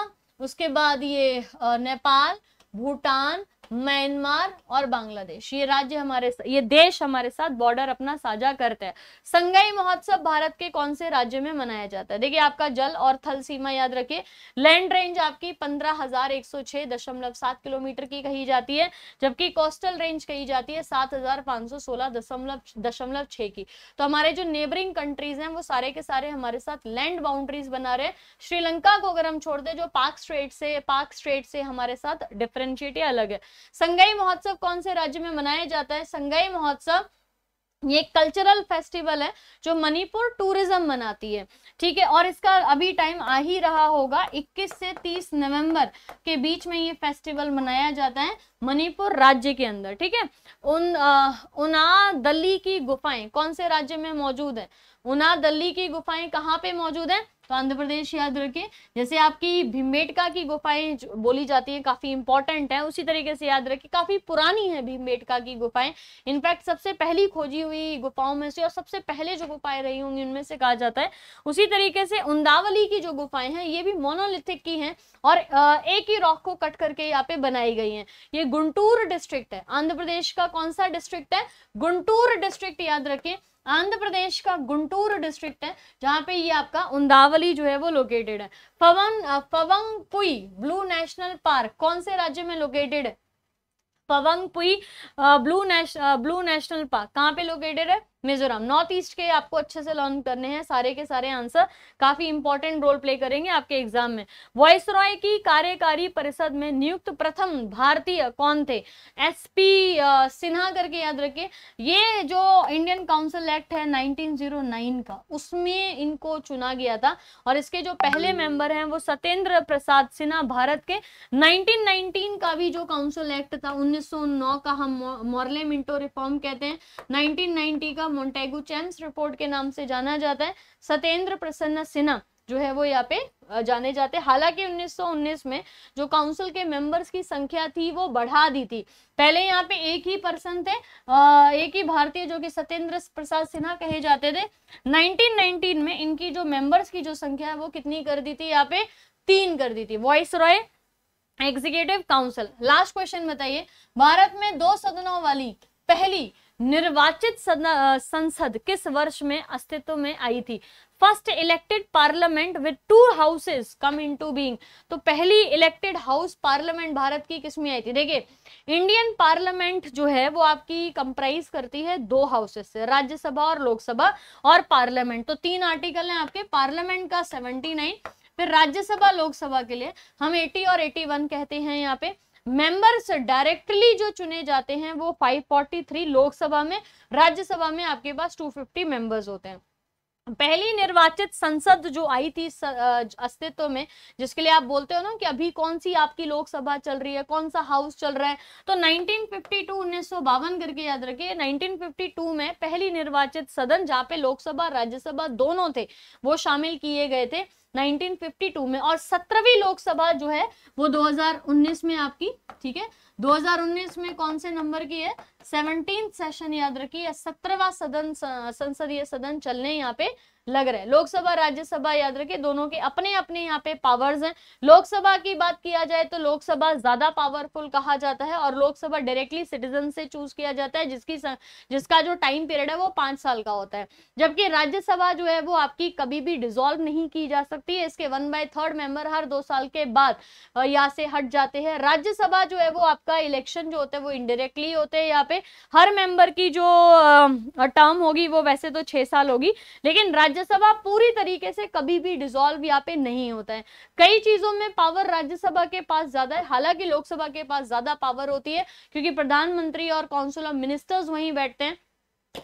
उसके बाद ये नेपाल भूटान म्यांमार और बांग्लादेश ये राज्य हमारे ये देश हमारे साथ बॉर्डर अपना साझा करते हैं संगई महोत्सव भारत के कौन से राज्य में मनाया जाता है देखिए आपका जल और थल सीमा याद रखिए लैंड रेंज आपकी पंद्रह किलोमीटर की कही जाती है जबकि कोस्टल रेंज कही जाती है सात की तो हमारे जो नेबरिंग कंट्रीज हैं वो सारे के सारे हमारे साथ लैंड बाउंड्रीज बना रहे हैं श्रीलंका को अगर हम छोड़ दें जो पाक स्ट्रेट से पाक स्ट्रेट से हमारे साथ डिफरेंशिएट अलग है संगई महोत्सव कौन से राज्य में मनाया जाता है संगई महोत्सव ये कल्चरल फेस्टिवल है जो मणिपुर टूरिज्म मनाती है ठीक है और इसका अभी टाइम आ ही रहा होगा 21 से 30 नवंबर के बीच में ये फेस्टिवल मनाया जाता है मणिपुर राज्य के अंदर ठीक है उन आ, उना दली की गुफाएं कौन से राज्य में मौजूद है उना दली की गुफाएं कहाँ पे मौजूद है तो आंध्र प्रदेश याद रखें जैसे आपकी भीमबेटका की गुफाएं बोली जाती है काफी इंपॉर्टेंट है उसी तरीके से याद रखें काफी पुरानी है भीमबेटका की गुफाएं इनफैक्ट सबसे पहली खोजी हुई गुफाओं में से और सबसे पहले जो गुफाएं रही होंगी उनमें से कहा जाता है उसी तरीके से उंदावली की जो गुफाएं हैं ये भी मोनोलिथिक की हैं और एक ही रॉक को कट करके यहाँ पे बनाई गई हैं ये गुंटूर डिस्ट्रिक्ट है आंध्र प्रदेश का कौन सा डिस्ट्रिक्ट है गुंटूर डिस्ट्रिक्ट याद रखें आंध्र प्रदेश का गुंटूर डिस्ट्रिक्ट है जहाँ पे ये आपका उंदावली जो है वो लोकेटेड है Phawngpui blue national park कौन से राज्य में लोकेटेड है पुई ब्लू नेश ब्लू नेशनल पार्क कहाँ पे लोकेटेड है मिजोरम नॉर्थ ईस्ट के आपको अच्छे से लर्न करने हैं सारे के सारे आंसर काफी इंपॉर्टेंट रोल प्ले करेंगे आपके एग्जाम में वॉइस रॉय की कार्यकारी परिषद में नियुक्त प्रथम भारतीय कौन थे एसपी सिन्हा करके याद रखिए ये जो इंडियन काउंसिल एक्ट है 1909 का उसमें इनको चुना गया था और इसके जो पहले मेंबर हैं वो सत्येंद्र प्रसाद सिन्हा भारत के नाइनटीन का भी जो काउंसिल एक्ट था उन्नीस का हम मॉर्ले मिंटो रिफॉर्म कहते हैं नाइनटीन का मोन्टेगू चैम्स रिपोर्ट के नाम से जाना जाता है सत्येंद्र प्रसन्न सिन्हा जो है वो यहाँ पे जाने जाते हालांकि 1919 में जो काउंसिल के मेंबर्स की संख्या थी वो बढ़ा दी थी पहले यहाँ पे एक ही पर्सन थे एक ही भारतीय जो कि सत्येंद्र प्रसाद सिन्हा कहे जाते थे 1919 में इनकी जो मेंबर्स की जो संख्या है वो कितनी कर दी थी यहाँ पे तीन कर दी थी viceroy executive council last question बताइए भारत में दो सदनों वाली पहली निर्वाचित संसद किस वर्ष में अस्तित्व में आई थी first elected parliament with two houses come into being तो पहली इलेक्टेड हाउस पार्लियामेंट भारत की किस में आई थी देखिए इंडियन पार्लियामेंट जो है वो आपकी कंप्राइज करती है दो हाउसेस से राज्यसभा और लोकसभा और पार्लियामेंट तो तीन आर्टिकल हैं आपके पार्लियामेंट का सेवेंटी नाइन फिर राज्यसभा लोकसभा के लिए हम एटी और एटी वन कहते हैं यहाँ पे मेंबर्स डायरेक्टली जो चुने जाते हैं वो 543 लोकसभा में राज्यसभा में आपके पास 250 मेंबर्स होते हैं पहली निर्वाचित संसद जो आई थी अस्तित्व में जिसके लिए आप बोलते हो ना कि अभी कौन सी आपकी लोकसभा चल रही है कौन सा हाउस चल रहा है तो 1952 उन्नीस करके याद रखिए 1952 में पहली निर्वाचित सदन जहाँ पे लोकसभा राज्यसभा दोनों थे वो शामिल किए गए थे 1952 में और सत्रहवीं लोकसभा जो है वो 2019 में आपकी ठीक है 2019 में कौन से नंबर की है सेवनटीन सेशन याद रखिए सत्रहवा सदन संसदीय सदन चलने यहाँ पे लग रहे हैं लोकसभा राज्यसभा याद रखे दोनों के अपने अपने यहाँ पे पावर्स हैं लोकसभा की बात किया जाए तो लोकसभा ज्यादा पावरफुल कहा जाता है और लोकसभा डायरेक्टली सिटीजन से चूज किया जाता है जिसकी स, जिसका जो टाइम पीरियड है वो पांच साल का होता है जबकि राज्यसभा जो है वो आपकी कभी भी डिजोल्व नहीं की जा सकती है इसके वन बाय थर्ड मेंबर हर दो साल के बाद यहाँ से हट जाते हैं राज्यसभा जो है वो आपका इलेक्शन जो होता है वो इनडायरेक्टली होते हैं यहाँ पे हर मेंबर की जो टर्म होगी वो वैसे तो छह साल होगी लेकिन राज्यसभा पूरी तरीके से कभी भी डिजोल्व यहाँ पे नहीं होता है कई चीजों में पावर राज्यसभा के पास ज्यादा है हालांकि लोकसभा के पास ज्यादा पावर होती है क्योंकि प्रधानमंत्री और काउंसिल ऑफ मिनिस्टर्स वहीं बैठते हैं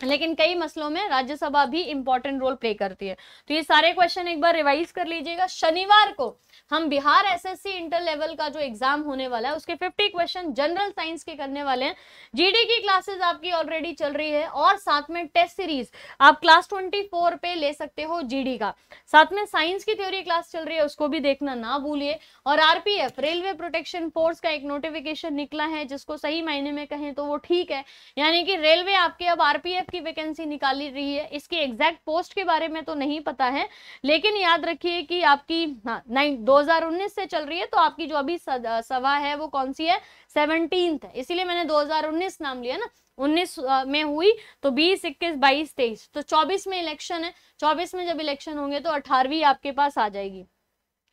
लेकिन कई मसलों में राज्यसभा भी इंपॉर्टेंट रोल प्ले करती है तो ये सारे क्वेश्चन एक बार रिवाइज कर लीजिएगा शनिवार को हम बिहार एसएससी इंटर लेवल का जो एग्जाम होने वाला है उसके 50 क्वेश्चन जनरल साइंस के करने वाले हैं जीडी की क्लासेस आपकी ऑलरेडी चल रही है और साथ में टेस्ट सीरीज आप क्लास 24 पे ले सकते हो जीडी का साथ में साइंस की थ्योरी क्लास चल रही है उसको भी देखना ना भूलिए और आरपीएफ रेलवे प्रोटेक्शन फोर्स का एक नोटिफिकेशन निकला है जिसको सही मायने में कहें तो वो ठीक है यानी कि रेलवे आपके अब आरपीएफ एसटीएफ की वैकेंसी निकाली रही है इसकी एग्जैक्ट पोस्ट के बारे में तो नहीं पता है लेकिन याद रखिए कि आपकी हाँ नाइन दो से चल रही है तो आपकी जो अभी सभा है वो कौन सी है सेवनटीन है इसीलिए मैंने 2019 नाम लिया ना 19 में हुई तो 20, 21, 22, 23 तो 24 में इलेक्शन है 24 में जब इलेक्शन होंगे तो 18वीं आपके पास आ जाएगी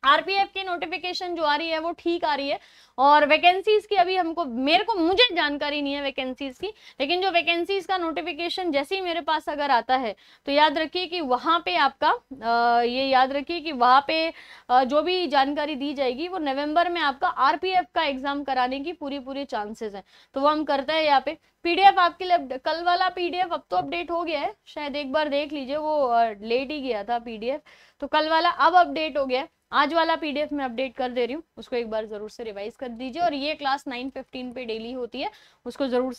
आरपीएफ की नोटिफिकेशन जो आ रही है वो ठीक आ रही है और वैकेंसीज की अभी हमको मेरे को मुझे जानकारी नहीं है वैकेंसीज की लेकिन जो वैकेंसीज का नोटिफिकेशन जैसे ही मेरे पास अगर आता है तो याद रखिए कि वहाँ पे आपका आ, ये याद रखिए कि वहाँ पे आ, जो भी जानकारी दी जाएगी वो नवंबर में आपका आर का एग्जाम कराने की पूरी पूरी चांसेस है तो वो हम करते हैं यहाँ पे पीडीएफ आपके लिए कल वाला पीडीएफ अब तो अपडेट हो गया है शायद एक बार देख लीजिए वो लेट ही गया था पीडीएफ तो कल वाला अब अपडेट हो गया है आज वाला पीडीएफ में अपडेट कर दे रही हूँ उसको एक बार ज़रूर से रिवाइज कर दीजिए और ये क्लास नाइन फिफ्टीन पे डेली होती है उसको ज़रूर